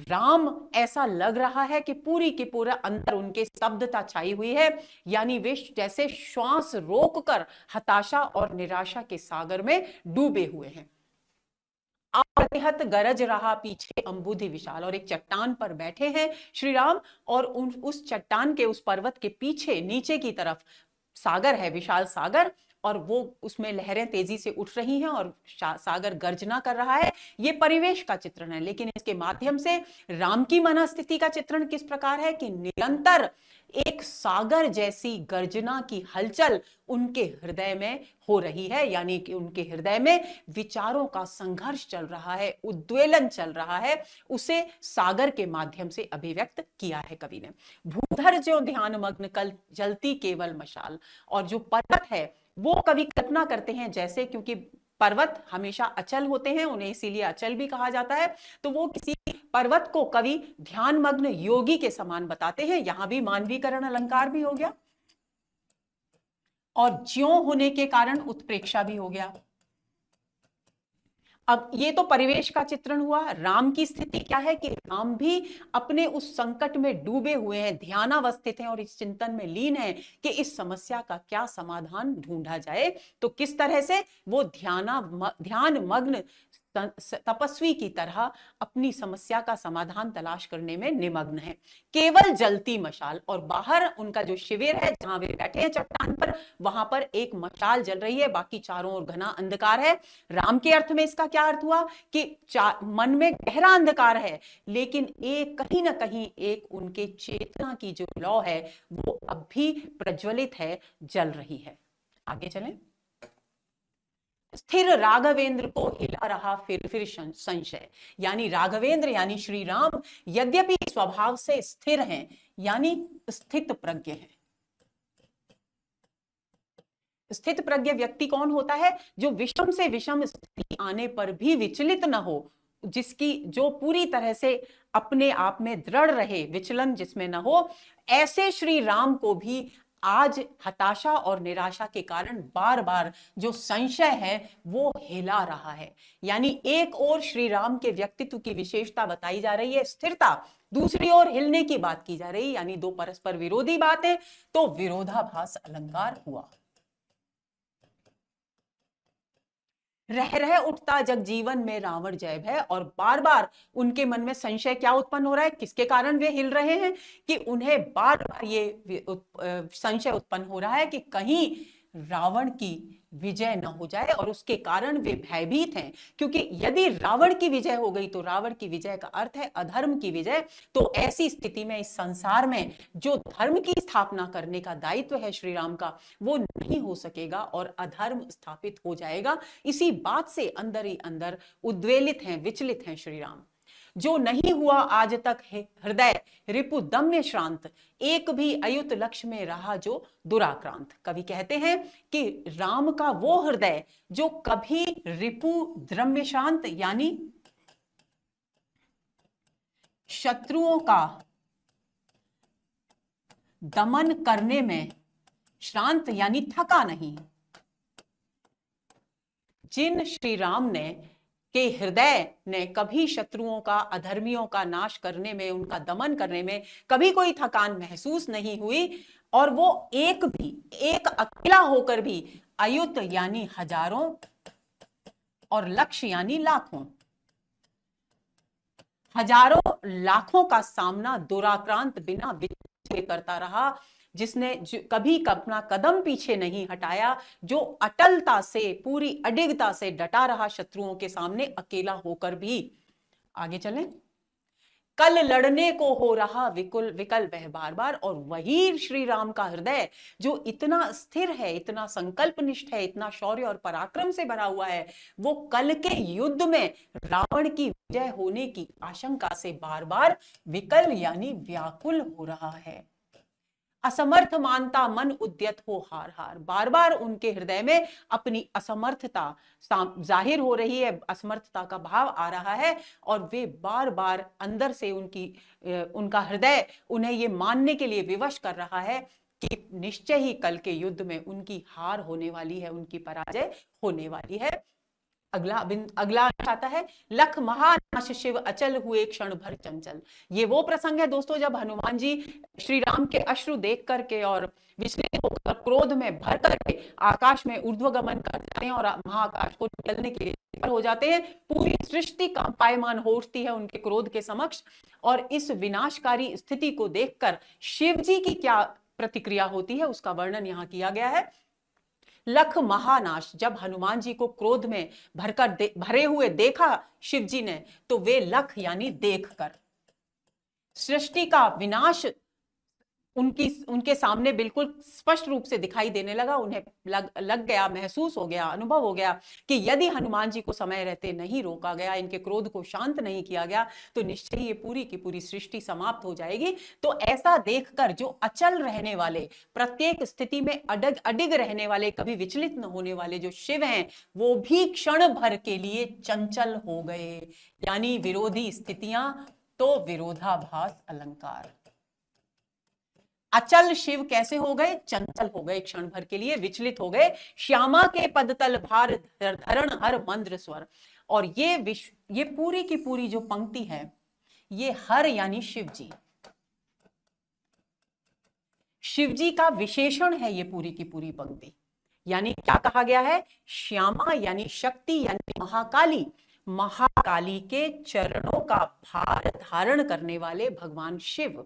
राम ऐसा लग रहा है कि पूरी के पूरा अंदर उनके शब्दता छाई हुई है यानी वे जैसे श्वास रोककर हताशा और निराशा के सागर में डूबे हुए हैं और बेहद गरज रहा पीछे अंबुधि विशाल और एक चट्टान पर बैठे हैं श्री राम और उन उस चट्टान के उस पर्वत के पीछे नीचे की तरफ सागर है विशाल सागर और वो उसमें लहरें तेजी से उठ रही हैं और सागर गर्जना कर रहा है ये परिवेश का चित्रण है लेकिन इसके माध्यम से राम की मनस्थिति का चित्रण किस प्रकार है कि निरंतर एक सागर जैसी गर्जना की हलचल उनके हृदय में हो रही है यानी कि उनके हृदय में विचारों का संघर्ष चल रहा है उद्वेलन चल रहा है उसे सागर के माध्यम से अभिव्यक्त किया है कवि ने भूधर जो ध्यान मग्न कल जलती केवल मशाल और जो पर्वत है वो कवि कल्पना करते हैं जैसे क्योंकि पर्वत हमेशा अचल होते हैं उन्हें इसीलिए अचल भी कहा जाता है तो वो किसी पर्वत को कवि ध्यानमग्न योगी के समान बताते हैं यहां भी मानवीकरण अलंकार भी हो गया और ज्यो होने के कारण उत्प्रेक्षा भी हो गया अब ये तो परिवेश का चित्रण हुआ राम की स्थिति क्या है कि राम भी अपने उस संकट में डूबे हुए हैं ध्यानावस्थित हैं और इस चिंतन में लीन हैं कि इस समस्या का क्या समाधान ढूंढा जाए तो किस तरह से वो ध्याना ध्यान मग्न तपस्वी की तरह अपनी समस्या का समाधान तलाश करने में निमग्न है केवल जलती मशाल और बाहर उनका जो शिविर है जहां वे बैठे हैं चट्टान पर वहां पर एक मशाल जल रही है बाकी चारों ओर घना अंधकार है राम के अर्थ में इसका क्या अर्थ हुआ कि मन में गहरा अंधकार है लेकिन एक कहीं ना कहीं एक उनके चेतना की जो लॉ है वो अब भी प्रज्वलित है जल रही है आगे चलें स्थिर राघवेंद्र को हिला रहा फिर फिर संशय यानी राघवेंद्र यानी श्री राम यद्यपि स्वभाव से स्थिर हैं यानी स्थित प्रज्ञ हैं स्थित प्रज्ञ व्यक्ति कौन होता है जो विषम से विषम स्थिति आने पर भी विचलित न हो जिसकी जो पूरी तरह से अपने आप में दृढ़ रहे विचलन जिसमें न हो ऐसे श्री राम को भी आज हताशा और निराशा के कारण बार बार जो संशय है वो हिला रहा है यानी एक ओर श्री राम के व्यक्तित्व की विशेषता बताई जा रही है स्थिरता दूसरी ओर हिलने की बात की जा रही है यानी दो परस्पर विरोधी बातें तो विरोधाभास अलंकार हुआ रह रह उठता जग जीवन में रावण जय भय और बार बार उनके मन में संशय क्या उत्पन्न हो रहा है किसके कारण वे हिल रहे हैं कि उन्हें बार बार ये संशय उत्पन्न हो रहा है कि कहीं रावण की विजय न हो जाए और उसके कारण वे भयभीत हैं क्योंकि यदि रावण की विजय हो गई तो रावण की विजय का अर्थ है अधर्म की विजय तो ऐसी स्थिति में इस संसार में जो धर्म की स्थापना करने का दायित्व है श्री राम का वो नहीं हो सकेगा और अधर्म स्थापित हो जाएगा इसी बात से अंदर ही अंदर उद्वेलित हैं विचलित हैं श्री राम जो नहीं हुआ आज तक है हृदय रिपु दम्य श्रांत एक भी अयुत लक्ष्य में रहा जो दुराक्रांत कवि कहते हैं कि राम का वो हृदय जो कभी रिपु द्रम्य शांत यानी शत्रुओं का दमन करने में श्रांत यानी थका नहीं जिन श्री राम ने के हृदय ने कभी शत्रुओं का अधर्मियों का नाश करने में उनका दमन करने में कभी कोई थकान महसूस नहीं हुई और वो एक भी एक अकेला होकर भी अयुत यानी हजारों और लक्ष्य यानी लाखों हजारों लाखों का सामना दुराक्रांत बिना करता रहा जिसने कभी अपना कदम पीछे नहीं हटाया जो अटलता से पूरी अडिगता से डटा रहा शत्रुओं के सामने अकेला होकर भी आगे चले कल लड़ने को हो रहा विकुल विकल वह बार बार और वही श्री राम का हृदय जो इतना स्थिर है इतना संकल्प निष्ठ है इतना शौर्य और पराक्रम से भरा हुआ है वो कल के युद्ध में रावण की विजय होने की आशंका से बार बार विकल यानी व्याकुल हो रहा है असमर्थ मानता मन उद्यत हो हार हार बार बार उनके हृदय में अपनी असमर्थता जाहिर हो रही है असमर्थता का भाव आ रहा है और वे बार बार अंदर से उनकी उनका हृदय उन्हें ये मानने के लिए विवश कर रहा है कि निश्चय ही कल के युद्ध में उनकी हार होने वाली है उनकी पराजय होने वाली है अगला अगला आता है लख महानाश शिव अचल हुए क्षण भर चंचल ये वो प्रसंग है दोस्तों जब हनुमान जी श्री राम के अश्रु देख करके और विचलित होकर क्रोध में भर करके आकाश में ऊर्ध्वगमन कर जाते हैं और महाकाश को चलने के लिए हो जाते हैं पूरी सृष्टि का पायमान हो उठती है उनके क्रोध के समक्ष और इस विनाशकारी स्थिति को देखकर शिव जी की क्या प्रतिक्रिया होती है उसका वर्णन यहाँ किया गया है लख महानाश जब हनुमान जी को क्रोध में भरकर भरे हुए देखा शिव जी ने तो वे लख यानी देख कर सृष्टि का विनाश उनकी उनके सामने बिल्कुल स्पष्ट रूप से दिखाई देने लगा उन्हें लग लग गया महसूस हो गया अनुभव हो गया कि यदि हनुमान जी को समय रहते नहीं रोका गया इनके क्रोध को शांत नहीं किया गया तो निश्चय ये पूरी की पूरी सृष्टि समाप्त हो जाएगी तो ऐसा देखकर जो अचल रहने वाले प्रत्येक स्थिति में अडग अडिग रहने वाले कभी विचलित न होने वाले जो शिव हैं वो भी क्षण भर के लिए चंचल हो गए यानी विरोधी स्थितियां तो विरोधाभास अलंकार अचल शिव कैसे हो गए चंचल हो गए क्षण भर के लिए विचलित हो गए श्यामा के पद तल भार धरण हर मंद्र स्वर और ये विश्व ये पूरी की पूरी जो पंक्ति है ये हर यानी शिव जी शिव जी का विशेषण है ये पूरी की पूरी पंक्ति यानी क्या कहा गया है श्यामा यानी शक्ति यानी महाकाली महाकाली के चरणों का भार धारण करने वाले भगवान शिव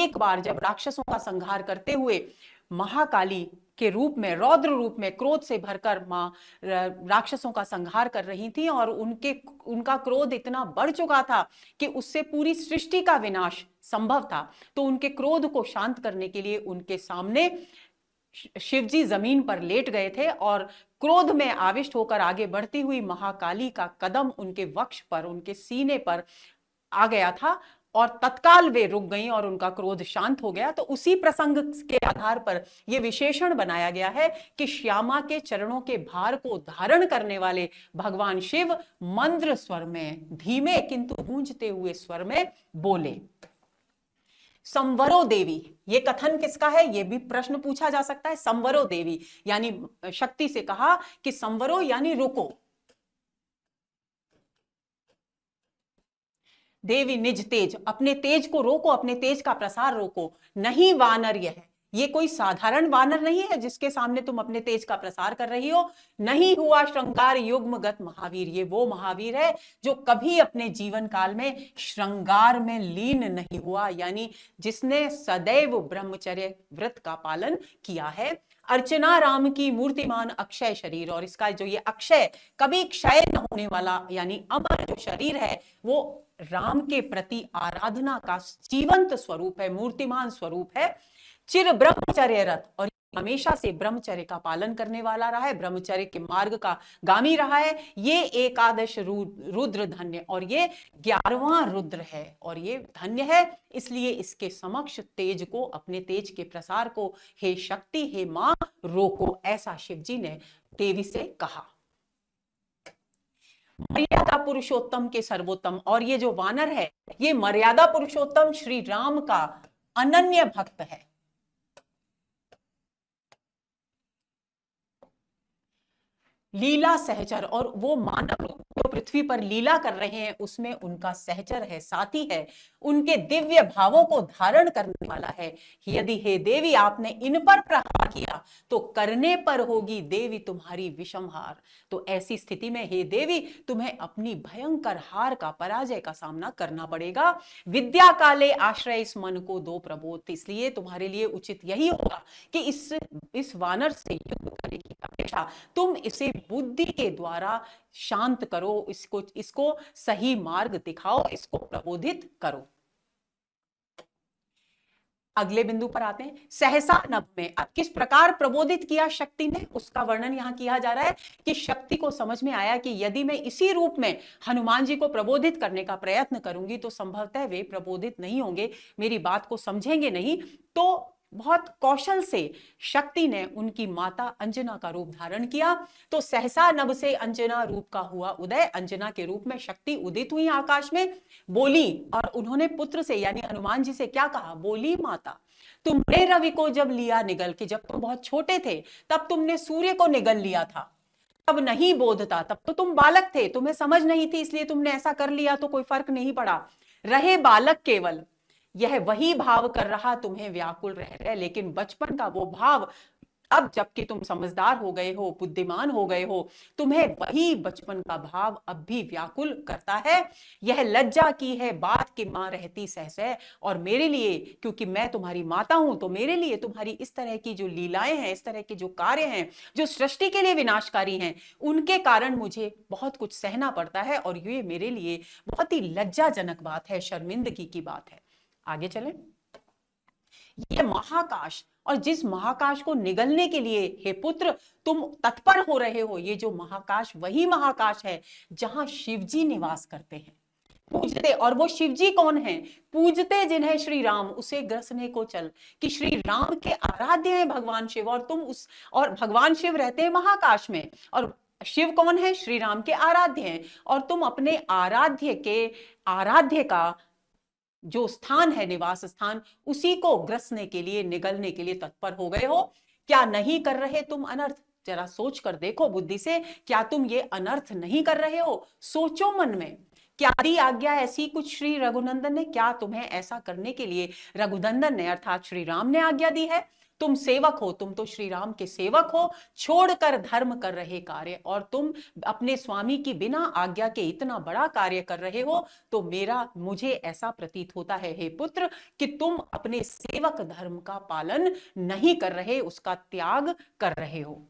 एक बार जब राक्षसों का संहार करते हुए महाकाली के रूप में रौद्र रूप में क्रोध से भरकर माँ राक्षसों का संहार कर रही थी और उनके उनका क्रोध इतना बढ़ चुका था कि उससे पूरी सृष्टि का विनाश संभव था तो उनके क्रोध को शांत करने के लिए उनके सामने शिवजी जमीन पर लेट गए थे और क्रोध में आविष्ट होकर आगे बढ़ती हुई महाकाली का कदम उनके वक्ष पर उनके सीने पर आ गया था और तत्काल वे रुक गई और उनका क्रोध शांत हो गया तो उसी प्रसंग के आधार पर यह विशेषण बनाया गया है कि श्यामा के चरणों के भार को धारण करने वाले भगवान शिव मंद्र स्वर में धीमे किंतु गूंजते हुए स्वर में बोले संवरो देवी ये कथन किसका है ये भी प्रश्न पूछा जा सकता है संवरो देवी यानी शक्ति से कहा कि संवरो यानी रुको देवी निज तेज अपने तेज को रोको अपने तेज का प्रसार रोको नहीं वानर यह ये कोई साधारण वानर नहीं है जिसके सामने तुम अपने तेज का प्रसार कर रही हो नहीं हुआ श्रृंगार युग्मगत महावीर ये वो महावीर है जो कभी अपने जीवन काल में श्रृंगार में लीन नहीं हुआ यानी जिसने सदैव ब्रह्मचर्य व्रत का पालन किया है अर्चना राम की मूर्तिमान अक्षय शरीर और इसका जो ये अक्षय कभी क्षय न होने वाला यानी अमर जो शरीर है वो राम के प्रति आराधना का जीवंत स्वरूप है मूर्तिमान स्वरूप है चिर रथ और हमेशा से ब्रह्मचर्य का पालन करने वाला रहा है ब्रह्मचर्य के मार्ग का गामी रहा है ये एकादश रुद्र धन्य और ये ग्यारहवा रुद्र है और ये धन्य है इसलिए इसके समक्ष तेज को अपने तेज के प्रसार को हे शक्ति हे मां रोको ऐसा शिव जी ने देवी से कहा मर्यादा पुरुषोत्तम के सर्वोत्तम और ये जो वानर है ये मर्यादा पुरुषोत्तम श्री राम का अनन्य भक्त है लीला सहचर और वो मानव रूप जो पृथ्वी पर लीला कर रहे हैं उसमें उनका सहचर है साथी है उनके दिव्य भावों को धारण करने वाला है यदि हे देवी आपने इन पर प्रहार किया तो करने पर होगी देवी तुम्हारी विषमहार तो ऐसी स्थिति में हे देवी तुम्हें अपनी भयंकर हार का पराजय का सामना करना पड़ेगा विद्या काले आश्रय इस मन को दो प्रबोध इसलिए तुम्हारे लिए उचित यही होगा कि इस इस वानर से युद्ध करने की अपेक्षा तुम इसे बुद्धि के द्वारा शांत करो करो इसको इसको सही मार्ग दिखाओ इसको प्रबोधित करो अगले बिंदु पर आते हैं सहसा नभ में अब किस प्रकार प्रबोधित किया शक्ति ने उसका वर्णन यहां किया जा रहा है कि शक्ति को समझ में आया कि यदि मैं इसी रूप में हनुमान जी को प्रबोधित करने का प्रयत्न करूंगी तो संभवतः वे प्रबोधित नहीं होंगे मेरी बात को समझेंगे नहीं तो बहुत कौशल से शक्ति ने उनकी माता अंजना का रूप धारण किया तो सहसा नभ से अंजना रूप का हुआ उदय अंजना के रूप में शक्ति उदित हुई आकाश में बोली और उन्होंने पुत्र से यानी हनुमान जी से क्या कहा बोली माता तुमने रवि को जब लिया निगल के जब तुम बहुत छोटे थे तब तुमने सूर्य को निगल लिया था तब नहीं बोधता तब तो तुम बालक थे तुम्हें समझ नहीं थी इसलिए तुमने ऐसा कर लिया तो कोई फर्क नहीं पड़ा रहे बालक केवल यह वही भाव कर रहा तुम्हें व्याकुल रह रहे लेकिन बचपन का वो भाव अब जबकि तुम समझदार हो गए हो बुद्धिमान हो गए हो तुम्हें वही बचपन का भाव अब भी व्याकुल करता है यह लज्जा की है बात की माँ रहती सहसह और मेरे लिए क्योंकि मैं तुम्हारी माता हूं तो मेरे लिए तुम्हारी इस तरह की जो लीलाएं हैं इस तरह के जो कार्य हैं जो सृष्टि के लिए विनाशकारी हैं उनके कारण मुझे बहुत कुछ सहना पड़ता है और ये मेरे लिए बहुत ही लज्जाजनक बात है शर्मिंदगी की बात है आगे चले ये महाकाश और जिस महाकाश को निगलने के लिए हे पुत्र तुम तत्पर हो रहे हो ये जो महाकाश वही महाकाश है जहां शिवजी निवास करते हैं पूजते और वो शिवजी कौन है पूजते जिन्हें श्री राम उसे ग्रसने को चल कि श्री राम के आराध्य हैं भगवान शिव और तुम उस और भगवान शिव रहते हैं महाकाश में और शिव कौन है श्री राम के आराध्य हैं और तुम अपने आराध्य के आराध्य का जो स्थान है निवास स्थान उसी को ग्रसने के लिए निगलने के लिए तत्पर हो गए हो क्या नहीं कर रहे तुम अनर्थ जरा सोच कर देखो बुद्धि से क्या तुम ये अनर्थ नहीं कर रहे हो सोचो मन में क्या दी आज्ञा ऐसी कुछ श्री रघुनंदन ने क्या तुम्हें ऐसा करने के लिए रघुनंदन ने अर्थात श्री राम ने आज्ञा दी है तुम सेवक हो तुम तो श्री राम के सेवक हो छोड़कर धर्म कर रहे कार्य और तुम अपने स्वामी की बिना आज्ञा के इतना बड़ा कार्य कर रहे हो तो मेरा मुझे ऐसा प्रतीत होता है हे पुत्र कि तुम अपने सेवक धर्म का पालन नहीं कर रहे उसका त्याग कर रहे हो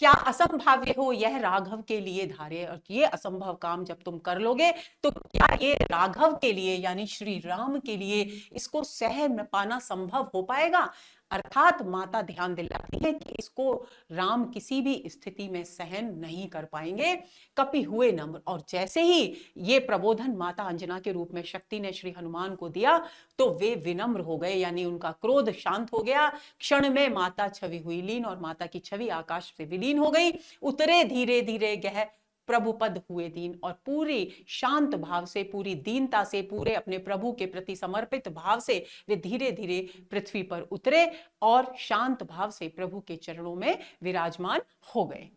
क्या असंभाव्य हो यह राघव के लिए धारे और ये असंभव काम जब तुम कर लोगे तो क्या ये राघव के लिए यानी श्री राम के लिए इसको सह में पाना संभव हो पाएगा अर्थात माता ध्यान दिलाती है कि इसको राम किसी भी स्थिति में सहन नहीं कर पाएंगे कपी हुए नम्र और जैसे ही ये प्रबोधन माता अंजना के रूप में शक्ति ने श्री हनुमान को दिया तो वे विनम्र हो गए यानी उनका क्रोध शांत हो गया क्षण में माता छवि हुई लीन और माता की छवि आकाश से विलीन हो गई उतरे धीरे धीरे गह प्रभुपद हुए दीन और पूरी शांत भाव से पूरी दीनता से पूरे अपने प्रभु के प्रति समर्पित भाव से वे धीरे धीरे पृथ्वी पर उतरे और शांत भाव से प्रभु के चरणों में विराजमान हो गए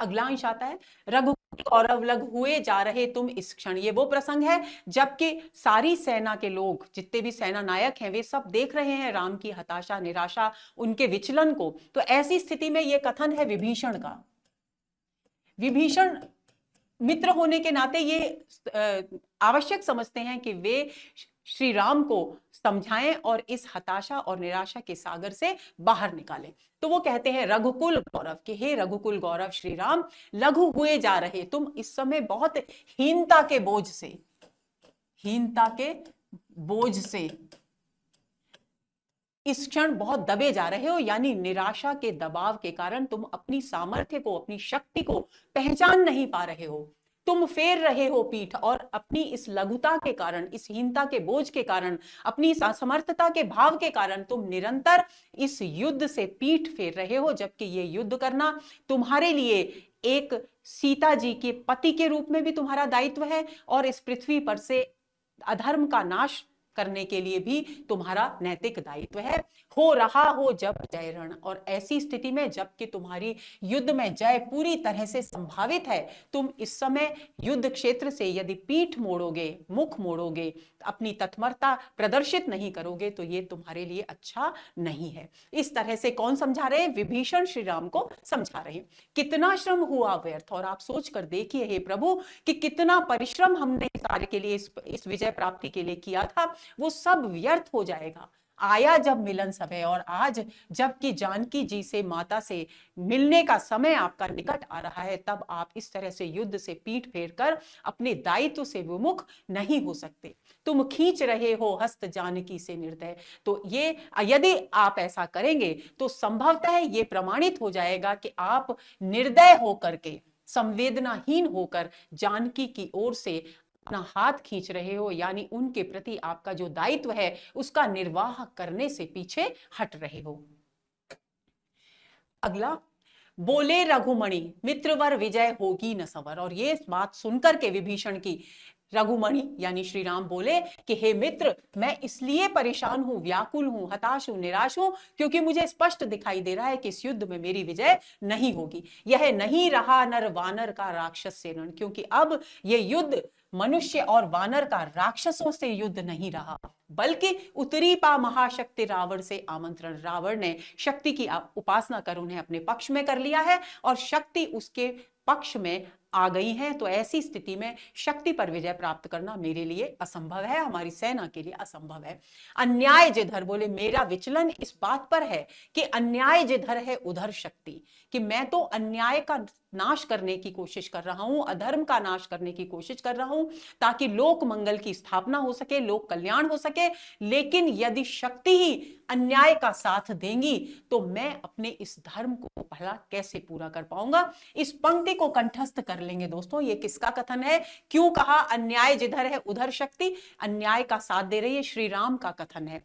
अगला अंश आता है रघु और अवलग हुए जा रहे तुम इस क्षण ये वो प्रसंग है जबकि सारी सेना के लोग जितने भी सेना नायक हैं वे सब देख रहे हैं राम की हताशा निराशा उनके विचलन को तो ऐसी स्थिति में ये कथन है विभीषण का विभीषण मित्र होने के नाते ये आवश्यक समझते हैं कि वे श्री राम को समझाएं और इस हताशा और निराशा के सागर से बाहर निकालें तो वो कहते हैं रघुकुल गौरव के हे रघुकुल गौरव श्री राम लघु हुए जा रहे तुम इस समय बहुत हीनता के बोझ से हीनता के बोझ से इस क्षण बहुत दबे जा रहे हो यानी निराशा के दबाव के कारण तुम अपनी सामर्थ्य को अपनी शक्ति को पहचान नहीं पा रहे हो तुम फेर रहे हो पीठ और अपनी इस लघुता के कारण इस हीनता के बोझ के कारण अपनी असमर्थता के भाव के कारण तुम निरंतर इस युद्ध से पीठ फेर रहे हो जबकि ये युद्ध करना तुम्हारे लिए एक सीता जी के पति के रूप में भी तुम्हारा दायित्व है और इस पृथ्वी पर से अधर्म का नाश करने के लिए भी तुम्हारा नैतिक दायित्व है हो रहा हो जब जय रण और ऐसी स्थिति में जबकि तुम्हारी युद्ध में जय पूरी तरह से संभावित है तुम इस समय युद्ध क्षेत्र से यदि पीठ मोड़ोगे मुख मोड़ोगे अपनी तत्मरता प्रदर्शित नहीं करोगे तो ये तुम्हारे लिए अच्छा नहीं है इस तरह से कौन समझा रहे विभीषण श्री राम को समझा रहे कितना श्रम हुआ व्यर्थ और आप सोच कर देखिए हे प्रभु कि कितना परिश्रम हमने कार्य के लिए इस, इस विजय प्राप्ति के लिए किया था वो सब व्यर्थ हो जाएगा आया जब मिलन समय और आज जबकि जानकी जी से माता से मिलने का समय आपका निकट आ रहा है तब आप इस तरह से युद्ध से पीठ फेर कर अपने दायित्व से विमुख नहीं हो सकते तुम खींच रहे हो हस्त जानकी से निर्दय तो ये यदि आप ऐसा करेंगे तो संभवतः ये प्रमाणित हो जाएगा कि आप निर्दय होकर के संवेदनाहीन होकर जानकी की ओर से अपना हाथ खींच रहे हो यानी उनके प्रति आपका जो दायित्व है उसका निर्वाह करने से पीछे हट रहे हो अगला बोले रघुमणि मित्रवर विजय होगी न सवर और ये बात सुनकर के विभीषण की रघुमणि यानी श्री राम बोले कि हे मित्र मैं इसलिए परेशान हूं व्याकुल हूं हताश हूं निराश हूं क्योंकि मुझे स्पष्ट दिखाई दे रहा है कि इस युद्ध में मेरी विजय नहीं होगी यह नहीं रहा नर वानर का राक्षस से रण क्योंकि अब यह युद्ध मनुष्य और वानर का राक्षसों से युद्ध नहीं रहा बल्कि उत्तरी पा महाशक्ति रावण से आमंत्रण रावण ने शक्ति की उपासना कर उन्हें अपने पक्ष में कर लिया है और शक्ति उसके पक्ष में आ गई हैं तो ऐसी स्थिति में शक्ति पर विजय प्राप्त करना मेरे लिए असंभव है हमारी सेना के लिए असंभव है अन्याय जिधर बोले मेरा विचलन इस बात पर है कि अन्याय जिधर है उधर शक्ति कि मैं तो अन्याय का नाश करने की कोशिश कर रहा हूं अधर्म का नाश करने की कोशिश कर रहा हूं ताकि लोक मंगल की स्थापना हो सके लोक कल्याण हो सके लेकिन यदि शक्ति ही अन्याय का साथ देंगी तो मैं अपने इस धर्म को भला कैसे पूरा कर पाऊंगा इस पंक्ति को कंठस्थ कर लेंगे दोस्तों ये किसका कथन है क्यों कहा अन्याय जिधर है उधर शक्ति अन्याय का साथ दे रही है श्री राम का कथन है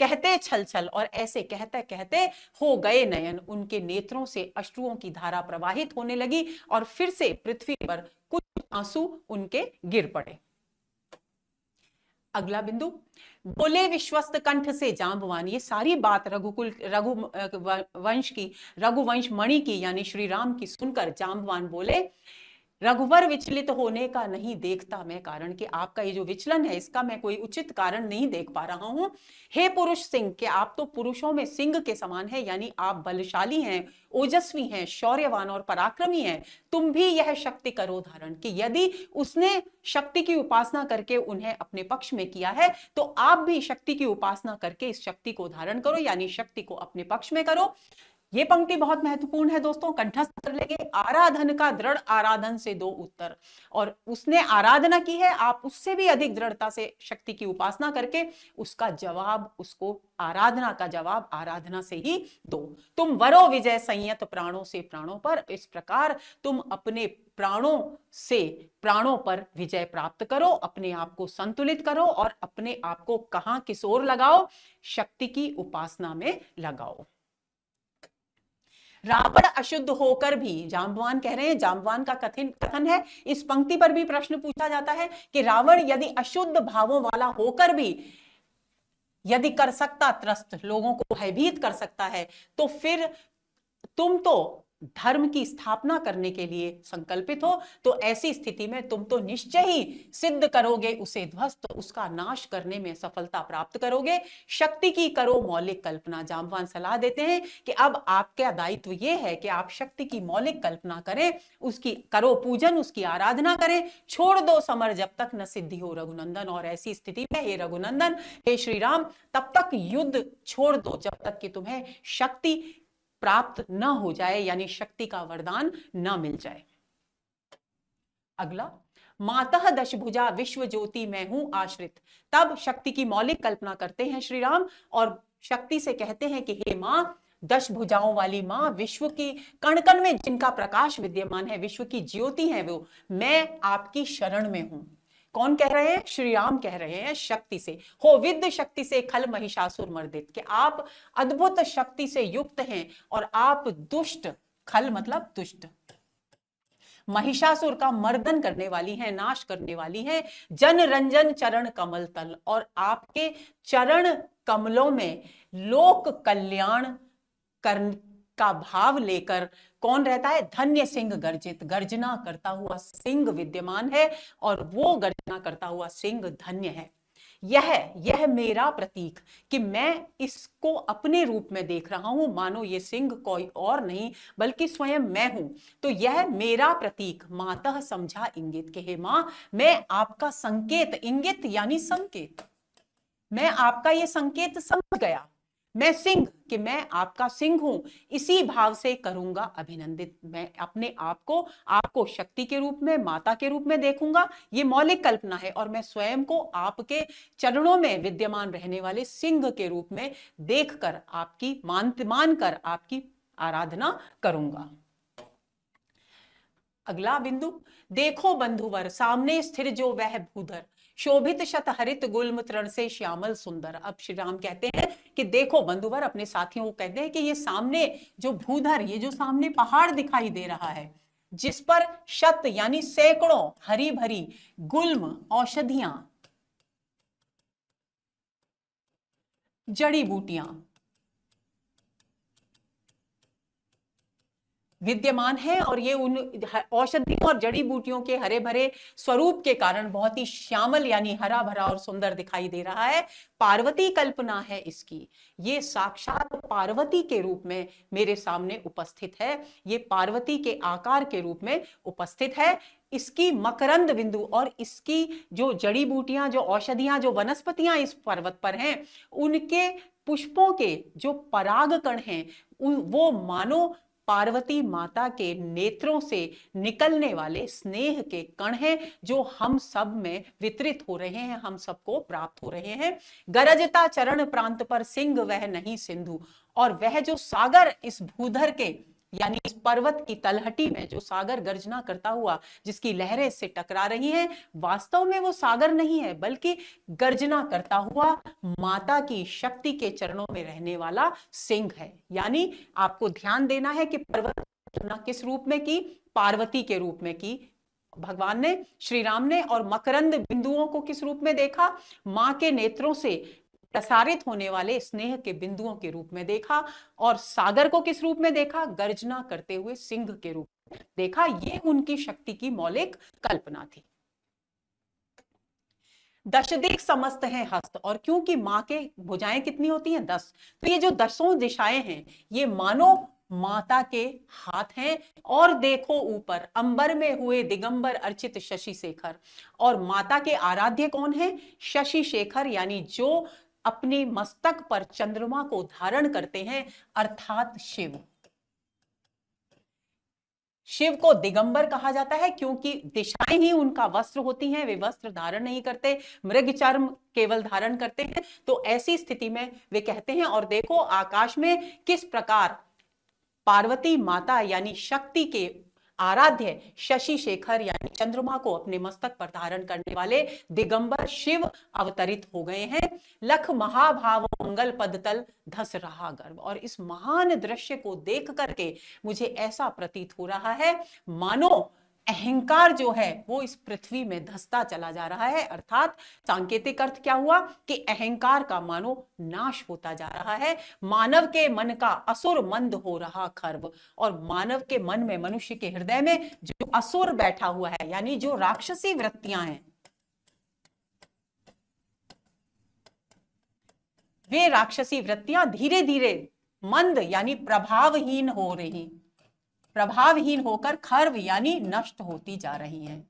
कहते छल छल और ऐसे कहते कहते हो गए नयन उनके नेत्रों से अश्रुओं की धारा प्रवाहित होने लगी और फिर से पृथ्वी पर कुछ आंसू उनके गिर पड़े अगला बिंदु बोले विश्वस्त कंठ से जाम्बवान ये सारी बात रघुकुल रघु वंश की रघुवंश मणि की यानी श्री राम की सुनकर जाम्बवान बोले रघुवर विचलित होने का नहीं देखता मैं कारण कि आपका ये जो विचलन है इसका मैं कोई उचित कारण नहीं देख पा रहा हूं हे पुरुष सिंह के आप तो पुरुषों में सिंह के समान है यानी आप बलशाली हैं ओजस्वी हैं शौर्यवान और पराक्रमी हैं तुम भी यह शक्ति करो धारण कि यदि उसने शक्ति की उपासना करके उन्हें अपने पक्ष में किया है तो आप भी शक्ति की उपासना करके इस शक्ति को धारण करो यानी शक्ति को अपने पक्ष में करो ये पंक्ति बहुत महत्वपूर्ण है दोस्तों कंठस्थ कर लेंगे आराधन का दृढ़ आराधन से दो उत्तर और उसने आराधना की है आप उससे भी अधिक दृढ़ता से शक्ति की उपासना करके उसका जवाब उसको आराधना का जवाब आराधना से ही दो तुम वरो विजय संयत प्राणों से प्राणों पर इस प्रकार तुम अपने प्राणों से प्राणों पर विजय प्राप्त करो अपने आप को संतुलित करो और अपने आप को कहाँ किस ओर लगाओ शक्ति की उपासना में लगाओ रावण अशुद्ध होकर भी जामवान कह रहे हैं जाम्बवान का कथिन कथन है इस पंक्ति पर भी प्रश्न पूछा जाता है कि रावण यदि अशुद्ध भावों वाला होकर भी यदि कर सकता त्रस्त लोगों को भयभीत कर सकता है तो फिर तुम तो धर्म की स्थापना करने के लिए संकल्पित हो तो ऐसी स्थिति में तुम तो निश्चय ही सिद्ध करोगे उसे ध्वस्त तो उसका नाश करने में सफलता प्राप्त करोगे शक्ति की करो मौलिक कल्पना जामवान सलाह देते हैं कि अब आपके दायित्व ये है कि आप शक्ति की मौलिक कल्पना करें उसकी करो पूजन उसकी आराधना करें छोड़ दो समर जब तक न सिद्धि हो रघुनंदन और ऐसी स्थिति में हे रघुनंदन हे श्री राम तब तक युद्ध छोड़ दो जब तक कि तुम्हें शक्ति प्राप्त न हो जाए यानी शक्ति का वरदान न मिल जाए अगला माता दशभुजा विश्व ज्योति मैं हूं आश्रित तब शक्ति की मौलिक कल्पना करते हैं श्री राम और शक्ति से कहते हैं कि हे माँ दश भुजाओं वाली माँ विश्व की कण कण में जिनका प्रकाश विद्यमान है विश्व की ज्योति है वो मैं आपकी शरण में हूं कौन कह रहे हैं श्री राम कह रहे हैं शक्ति से हो विद्य शक्ति से खल महिषासुर मर्दित कि आप अद्भुत शक्ति से युक्त हैं और आप दुष्ट खल मतलब दुष्ट महिषासुर का मर्दन करने वाली हैं नाश करने वाली हैं जन रंजन चरण कमल तल और आपके चरण कमलों में लोक कल्याण कर का भाव लेकर कौन रहता है धन्य सिंह गर्जित गर्जना करता हुआ सिंह विद्यमान है और वो गर्जना करता हुआ सिंह धन्य है यह यह मेरा प्रतीक कि मैं इसको अपने रूप में देख रहा हूं मानो ये सिंह कोई और नहीं बल्कि स्वयं मैं हूं तो यह मेरा प्रतीक मातः समझा इंगित के हे मां मैं आपका संकेत इंगित यानी संकेत मैं आपका ये संकेत समझ गया मैं सिंह कि मैं आपका सिंह हूं इसी भाव से करूंगा अभिनंदित मैं अपने आप को आपको शक्ति के रूप में माता के रूप में देखूंगा ये मौलिक कल्पना है और मैं स्वयं को आपके चरणों में विद्यमान रहने वाले सिंह के रूप में देखकर आपकी मान मान कर आपकी आराधना करूंगा अगला बिंदु देखो बंधुवर सामने स्थिर जो वह भूधर शोभित शत हरित गुलम तरण से श्यामल सुंदर अब श्री राम कहते हैं कि देखो बंधुवर अपने साथियों को कहते हैं कि ये सामने जो भूधर ये जो सामने पहाड़ दिखाई दे रहा है जिस पर शत यानी सैकड़ों हरी भरी गुल्म औषधियां जड़ी बूटियां विद्यमान है और ये उन औषधि और जड़ी बूटियों के हरे भरे स्वरूप के कारण बहुत ही श्यामल यानी हरा भरा और सुंदर दिखाई दे रहा है पार्वती कल्पना है इसकी ये साक्षात पार्वती के रूप में मेरे सामने उपस्थित है ये पार्वती के आकार के रूप में उपस्थित है इसकी मकरंद बिंदु और इसकी जो जड़ी बूटियां जो औषधियां जो वनस्पतियां इस पर्वत पर हैं उनके पुष्पों के जो पराग कण हैं वो मानो पार्वती माता के नेत्रों से निकलने वाले स्नेह के कण हैं जो हम सब में वितरित हो रहे हैं हम सबको प्राप्त हो रहे हैं गरजता चरण प्रांत पर सिंह वह नहीं सिंधु और वह जो सागर इस भूधर के यानी इस पर्वत की तलहटी में जो सागर गर्जना करता हुआ जिसकी लहरें से टकरा रही हैं वास्तव में वो सागर नहीं है बल्कि गर्जना करता हुआ माता की शक्ति के चरणों में रहने वाला सिंह है यानी आपको ध्यान देना है कि पर्वत किस रूप में की पार्वती के रूप में की भगवान ने श्री राम ने और मकरंद बिंदुओं को किस रूप में देखा मां के नेत्रों से प्रसारित होने वाले स्नेह के बिंदुओं के रूप में देखा और सागर को किस रूप में देखा गर्जना करते हुए सिंह के रूप में देखा ये उनकी शक्ति की मौलिक कल्पना थी दशदेख समस्त है हस्त और क्योंकि माँ के भुजाएं कितनी होती हैं दस तो ये जो दसों दिशाएं हैं ये मानो माता के हाथ हैं और देखो ऊपर अंबर में हुए दिगंबर अर्चित शशि शेखर और माता के आराध्य कौन है शशि शेखर यानी जो अपने मस्तक पर चंद्रमा को धारण करते हैं अर्थात शिव शिव को दिगंबर कहा जाता है क्योंकि दिशाएं ही उनका वस्त्र होती हैं वे वस्त्र धारण नहीं करते मृग चर्म केवल धारण करते हैं तो ऐसी स्थिति में वे कहते हैं और देखो आकाश में किस प्रकार पार्वती माता यानी शक्ति के आराध्य शशि शेखर यानी चंद्रमा को अपने मस्तक पर धारण करने वाले दिगंबर शिव अवतरित हो गए हैं लख महाभाव मंगल पद तल धस रहा गर्भ और इस महान दृश्य को देख करके मुझे ऐसा प्रतीत हो रहा है मानो अहंकार जो है वो इस पृथ्वी में धसता चला जा रहा है अर्थात सांकेतिक अर्थ क्या हुआ कि अहंकार का मानो नाश होता जा रहा है मानव के मन का असुर मंद हो रहा खर्व और मानव के मन में मनुष्य के हृदय में जो असुर बैठा हुआ है यानी जो राक्षसी वृत्तियां हैं वे राक्षसी वृत्तियां धीरे धीरे मंद यानी प्रभावहीन हो रही प्रभावहीन होकर खर्व यानी नष्ट होती जा रही हैं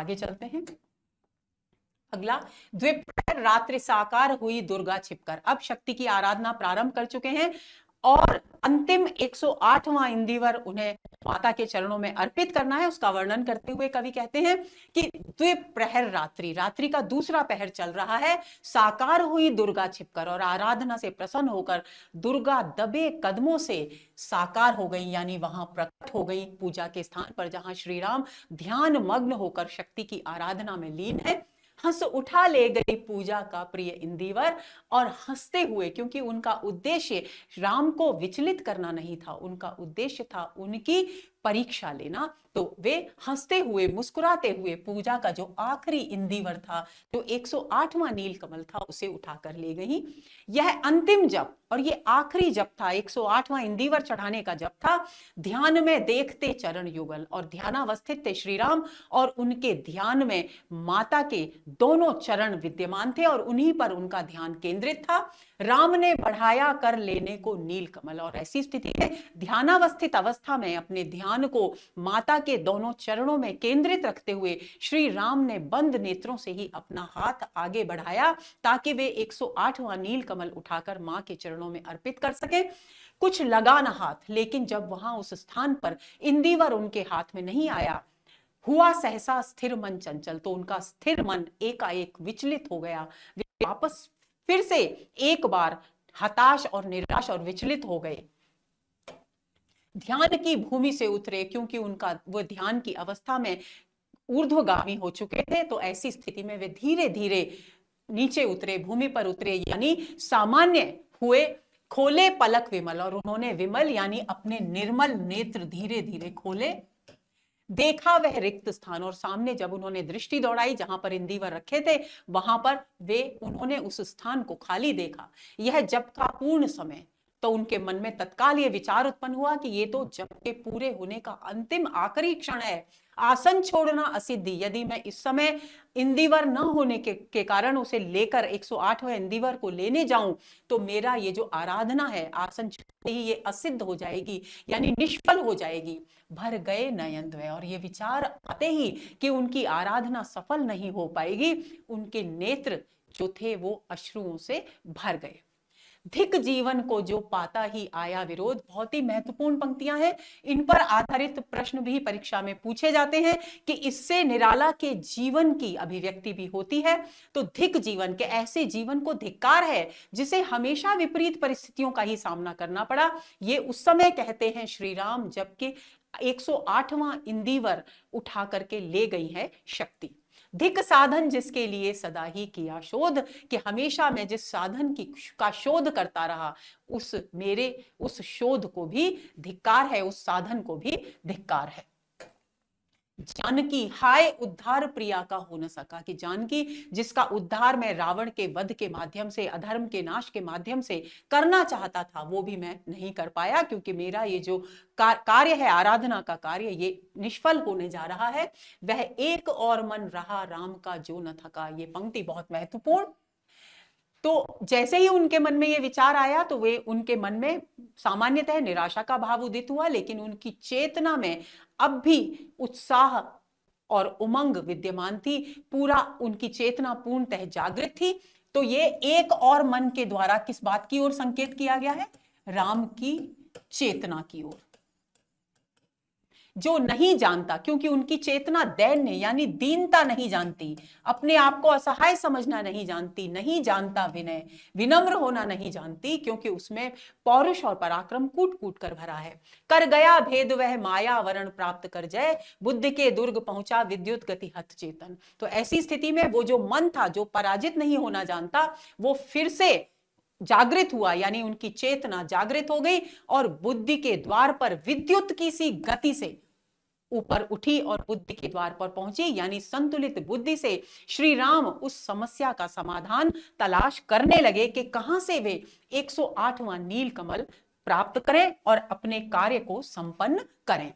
आगे चलते हैं अगला द्वीप रात्रि साकार हुई दुर्गा छिपकर अब शक्ति की आराधना प्रारंभ कर चुके हैं और अंतिम 108वां इंदिवर उन्हें माता के चरणों में अर्पित करना है उसका वर्णन करते हुए कवि कहते हैं कि द्विप्रहर रात्रि रात्रि का दूसरा पहर चल रहा है साकार हुई दुर्गा छिपकर और आराधना से प्रसन्न होकर दुर्गा दबे कदमों से साकार हो गई यानी वहां प्रकट हो गई पूजा के स्थान पर जहां श्री राम ध्यान मग्न होकर शक्ति की आराधना में लीन है हंस उठा ले गई पूजा का प्रिय इंदिवर और हंसते हुए क्योंकि उनका उद्देश्य राम को विचलित करना नहीं था उनका उद्देश्य था उनकी परीक्षा लेना तो वे हंसते हुए मुस्कुराते हुए पूजा का जो आखिरी इंदिवर था जो 108वां नील कमल था उसे उठाकर ले गई यह अंतिम जप और ये आखिरी जप था 108वां इंदिवर चढ़ाने का जप था ध्यान में देखते चरण युगल और ध्यानावस्थित थे श्री राम और उनके ध्यान में माता के दोनों चरण विद्यमान थे और उन्हीं पर उनका ध्यान केंद्रित था राम ने बढ़ाया कर लेने को नील कमल और ऐसी स्थिति में ध्यानावस्थित अवस्था में अपने ध्यान को माता के दोनों चरणों में केंद्रित रखते हुए श्री राम ने बंद नेत्रों से ही अपना हाथ आगे बढ़ाया ताकि वे 108वां नील कमल उठाकर मां के चरणों में अर्पित कर सके कुछ लगा ना हाथ लेकिन जब वहां उस स्थान पर इंदिवर उनके हाथ में नहीं आया हुआ सहसा स्थिर मन चंचल तो उनका स्थिर मन एकाएक विचलित हो गया वापस फिर से एक बार हताश और निराश और विचलित हो गए ध्यान की भूमि से उतरे क्योंकि उनका वो ध्यान की अवस्था में ऊर्ध्वगामी हो चुके थे तो ऐसी स्थिति में वे धीरे धीरे नीचे उतरे भूमि पर उतरे यानी सामान्य हुए खोले पलक विमल और उन्होंने विमल यानी अपने निर्मल नेत्र धीरे धीरे खोले देखा वह रिक्त स्थान और सामने जब उन्होंने दृष्टि दौड़ाई जहां पर इंदिवर रखे थे वहां पर वे उन्होंने उस स्थान को खाली देखा यह जब का पूर्ण समय तो उनके मन में तत्काल ये विचार उत्पन्न हुआ कि ये तो जब के पूरे होने का अंतिम आखिरी क्षण है आसन छोड़ना असिद्धि यदि मैं इस समय इंदिवर न होने के, के कारण उसे लेकर 108वें इंदिवर को लेने जाऊं तो मेरा ये जो आराधना है आसन छोड़ते ही ये असिद्ध हो जाएगी यानी निष्फल हो जाएगी भर गए नयन द्वय और ये विचार आते ही कि उनकी आराधना सफल नहीं हो पाएगी उनके नेत्र जो थे वो अश्रुओं से भर गए धिक जीवन को जो पाता ही आया विरोध बहुत ही महत्वपूर्ण पंक्तियां हैं इन पर आधारित प्रश्न भी परीक्षा में पूछे जाते हैं कि इससे निराला के जीवन की अभिव्यक्ति भी होती है तो धिक जीवन के ऐसे जीवन को धिक्कार है जिसे हमेशा विपरीत परिस्थितियों का ही सामना करना पड़ा ये उस समय कहते हैं श्री राम जबकि 108वां इंदीवर उठा करके ले गई है शक्ति धिक साधन जिसके लिए सदा ही किया शोध कि हमेशा मैं जिस साधन की का शोध करता रहा उस मेरे उस शोध को भी धिक्कार है उस साधन को भी धिक्कार है जानकी हाय उद्धार प्रिया का हो न सका कि जानकी जिसका उद्धार मैं रावण के वध के माध्यम से अधर्म के नाश के माध्यम से करना चाहता था वो भी मैं नहीं कर पाया क्योंकि मेरा ये जो कार्य है आराधना का कार्य ये निष्फल होने जा रहा है वह एक और मन रहा राम का जो न थका ये पंक्ति बहुत महत्वपूर्ण तो जैसे ही उनके मन में ये विचार आया तो वे उनके मन में सामान्यतः निराशा का भाव उदित हुआ लेकिन उनकी चेतना में अब भी उत्साह और उमंग विद्यमान थी पूरा उनकी चेतना पूर्णतः जागृत थी तो ये एक और मन के द्वारा किस बात की ओर संकेत किया गया है राम की चेतना की ओर जो नहीं जानता क्योंकि उनकी चेतना दैन्य यानी दीनता नहीं जानती अपने आप को असहाय समझना नहीं जानती नहीं जानता विनय विनम्र होना नहीं जानती क्योंकि उसमें पौरुष और पराक्रम कूट कूट कर भरा है कर गया भेद वह माया वरण प्राप्त कर जय बुद्ध के दुर्ग पहुंचा विद्युत गति हत चेतन तो ऐसी स्थिति में वो जो मन था जो पराजित नहीं होना जानता वो फिर से जागृत हुआ यानी उनकी चेतना जागृत हो गई और बुद्धि के द्वार पर विद्युत की सी गति से ऊपर उठी और बुद्धि के द्वार पर पहुंची यानी संतुलित बुद्धि से श्री राम उस समस्या का समाधान तलाश करने लगे कि कहां से वे 108वां नील कमल प्राप्त करें और अपने कार्य को संपन्न करें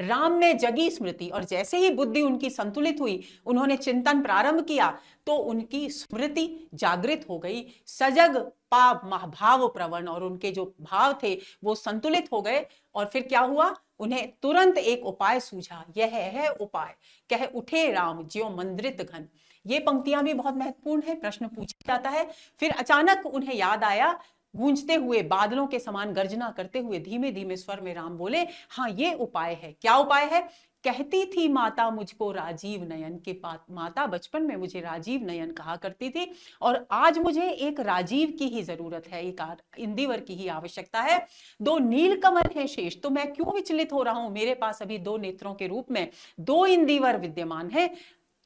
राम में जगी स्मृति और जैसे ही बुद्धि उनकी संतुलित हुई उन्होंने चिंतन प्रारंभ किया तो उनकी स्मृति जागृत हो गई सजग पाप महाभाव प्रवण और उनके जो भाव थे वो संतुलित हो गए और फिर क्या हुआ उन्हें तुरंत एक उपाय सूझा यह है उपाय कह उठे राम ज्यो मंद्रित घन ये पंक्तियां भी बहुत महत्वपूर्ण है प्रश्न पूछा जाता है फिर अचानक उन्हें याद आया गूंजते हुए बादलों के समान गर्जना करते हुए धीमे धीमे स्वर में राम बोले हाँ ये उपाय है क्या उपाय है कहती थी माता मुझको राजीव नयन के माता बचपन में मुझे राजीव नयन कहा करती थी और आज मुझे एक राजीव की ही जरूरत है एक इंदिवर की ही आवश्यकता है दो नील कमल है शेष तो मैं क्यों विचलित हो रहा हूं मेरे पास अभी दो नेत्रों के रूप में दो इंदिवर विद्यमान है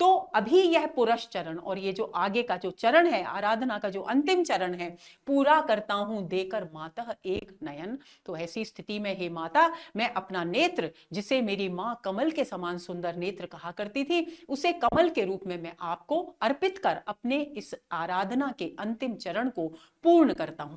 तो अभी यह पुरुष चरण और ये जो आगे का जो चरण है आराधना का जो अंतिम चरण है पूरा करता हूं देकर माता एक नयन तो ऐसी स्थिति में हे माता मैं अपना नेत्र जिसे मेरी माँ कमल के समान सुंदर नेत्र कहा करती थी उसे कमल के रूप में मैं आपको अर्पित कर अपने इस आराधना के अंतिम चरण को पूर्ण करता हूं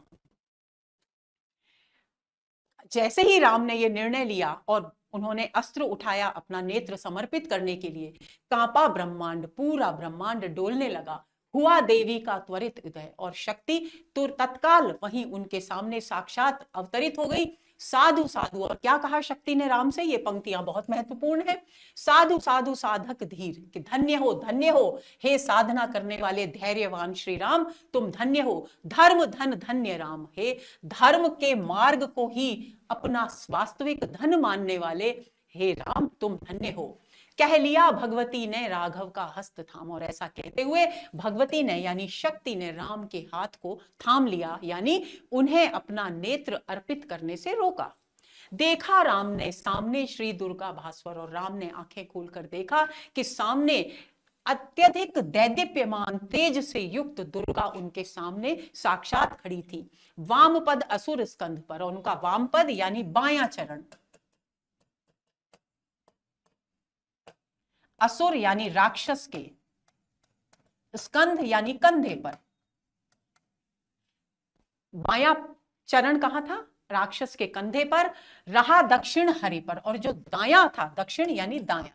जैसे ही राम ने यह निर्णय लिया और उन्होंने अस्त्र उठाया अपना नेत्र समर्पित करने के लिए कांपा ब्रह्मांड पूरा ब्रह्मांड डोलने लगा हुआ देवी का त्वरित उदय और शक्ति तुर तत्काल वहीं उनके सामने साक्षात अवतरित हो गई साधु साधु और क्या कहा शक्ति ने राम से ये पंक्तियां बहुत महत्वपूर्ण है साधु साधु साधक धीर कि धन्य हो धन्य हो हे साधना करने वाले धैर्यवान श्री राम तुम धन्य हो धर्म धन धन्य राम हे धर्म के मार्ग को ही अपना वास्तविक धन मानने वाले हे राम तुम धन्य हो कह लिया भगवती ने राघव का हस्त थाम और ऐसा कहते हुए भगवती ने यानी शक्ति ने राम के हाथ को थाम लिया यानी उन्हें अपना नेत्र अर्पित करने से रोका देखा राम ने सामने श्री दुर्गा भास्वर और राम ने आंखें खोलकर देखा कि सामने अत्यधिक दैदिप्यमान तेज से युक्त दुर्गा उनके सामने साक्षात खड़ी थी वामपद असुर स्कंध पर और उनका वामपद यानी बाया चरण असुर यानी राक्षस के स्कंध यानी कंधे पर माया चरण कहा था राक्षस के कंधे पर रहा दक्षिण हरि पर और जो दाया था दक्षिण यानी दाया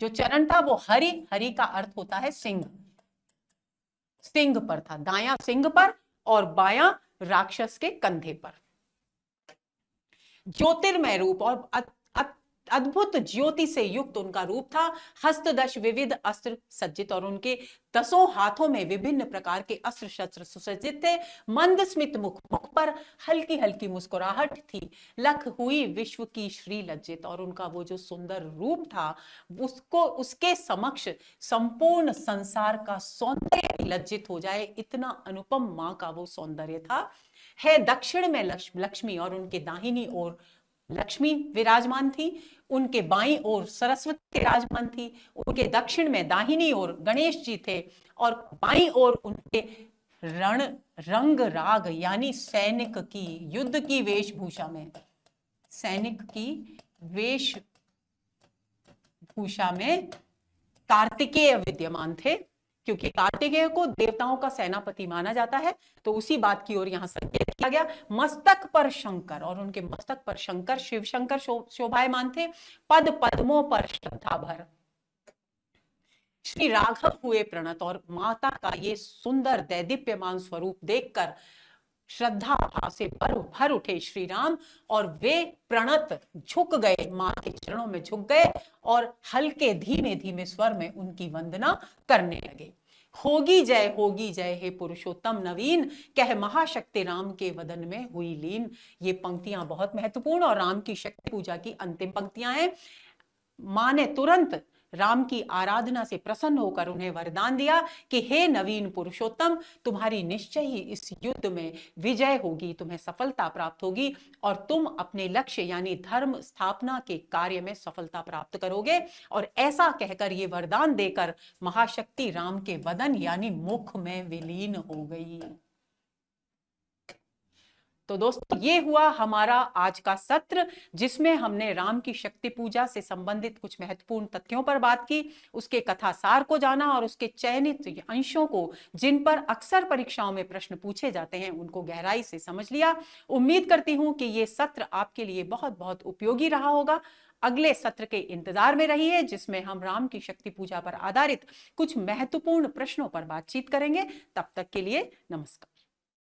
जो चरण था वो हरि हरि का अर्थ होता है सिंह सिंह पर था दाया सिंह पर और बाया राक्षस के कंधे पर ज्योतिर्मय रूप और अद्भुत ज्योति से युक्त उनका रूप था हस्तदश विविध अस्त्र सज्जित और उनके दसों हाथों में विभिन्न प्रकार के अस्त्र शस्त्र सुसज्जित थे मंद स्मित मुख मुख पर हल्की हल्की मुस्कुराहट थी लख हुई विश्व की श्री लज्जित और उनका वो जो सुंदर रूप था उसको उसके समक्ष संपूर्ण संसार का सौंदर्य लज्जित हो जाए इतना अनुपम माँ का वो सौंदर्य था है दक्षिण में लक्ष्मी और उनके दाहिनी ओर लक्ष्मी विराजमान थी उनके बाई और सरस्वती विराजमान थी उनके दक्षिण में दाहिनी ओर गणेश जी थे और बाई ओर उनके रण रंग राग यानी सैनिक की युद्ध की वेशभूषा में सैनिक की वेशभूषा में कार्तिकेय विद्यमान थे क्योंकि कार्तिकेय को देवताओं का सेनापति माना जाता है तो उसी बात की ओर यहाँ संकेत किया गया मस्तक पर शंकर और उनके मस्तक पर शंकर शिव शंकर शो, शोभायमान थे पद पद्मों पर श्रद्धा भर श्री राघव हुए प्रणत और माता का ये सुंदर दैदिप्यमान स्वरूप देखकर श्रद्धा भाव से भर भर उठे श्री राम और वे प्रणत झुक गए मां के चरणों में झुक गए और हल्के धीमे धीमे स्वर में उनकी वंदना करने लगे होगी जय होगी जय हे पुरुषोत्तम नवीन कह महाशक्ति राम के वदन में हुई लीन ये पंक्तियां बहुत महत्वपूर्ण और राम की शक्ति पूजा की अंतिम पंक्तियां हैं माँ ने तुरंत राम की आराधना से प्रसन्न होकर उन्हें वरदान दिया कि हे नवीन पुरुषोत्तम तुम्हारी निश्चय ही इस युद्ध में विजय होगी तुम्हें सफलता प्राप्त होगी और तुम अपने लक्ष्य यानी धर्म स्थापना के कार्य में सफलता प्राप्त करोगे और ऐसा कहकर ये वरदान देकर महाशक्ति राम के वदन यानी मुख में विलीन हो गई तो दोस्तों ये हुआ हमारा आज का सत्र जिसमें हमने राम की शक्ति पूजा से संबंधित कुछ महत्वपूर्ण तथ्यों पर बात की उसके कथा सार को जाना और उसके चयनित अंशों को जिन पर अक्सर परीक्षाओं में प्रश्न पूछे जाते हैं उनको गहराई से समझ लिया उम्मीद करती हूं कि ये सत्र आपके लिए बहुत बहुत उपयोगी रहा होगा अगले सत्र के इंतजार में रहिए जिसमें हम राम की शक्ति पूजा पर आधारित कुछ महत्वपूर्ण प्रश्नों पर बातचीत करेंगे तब तक के लिए नमस्कार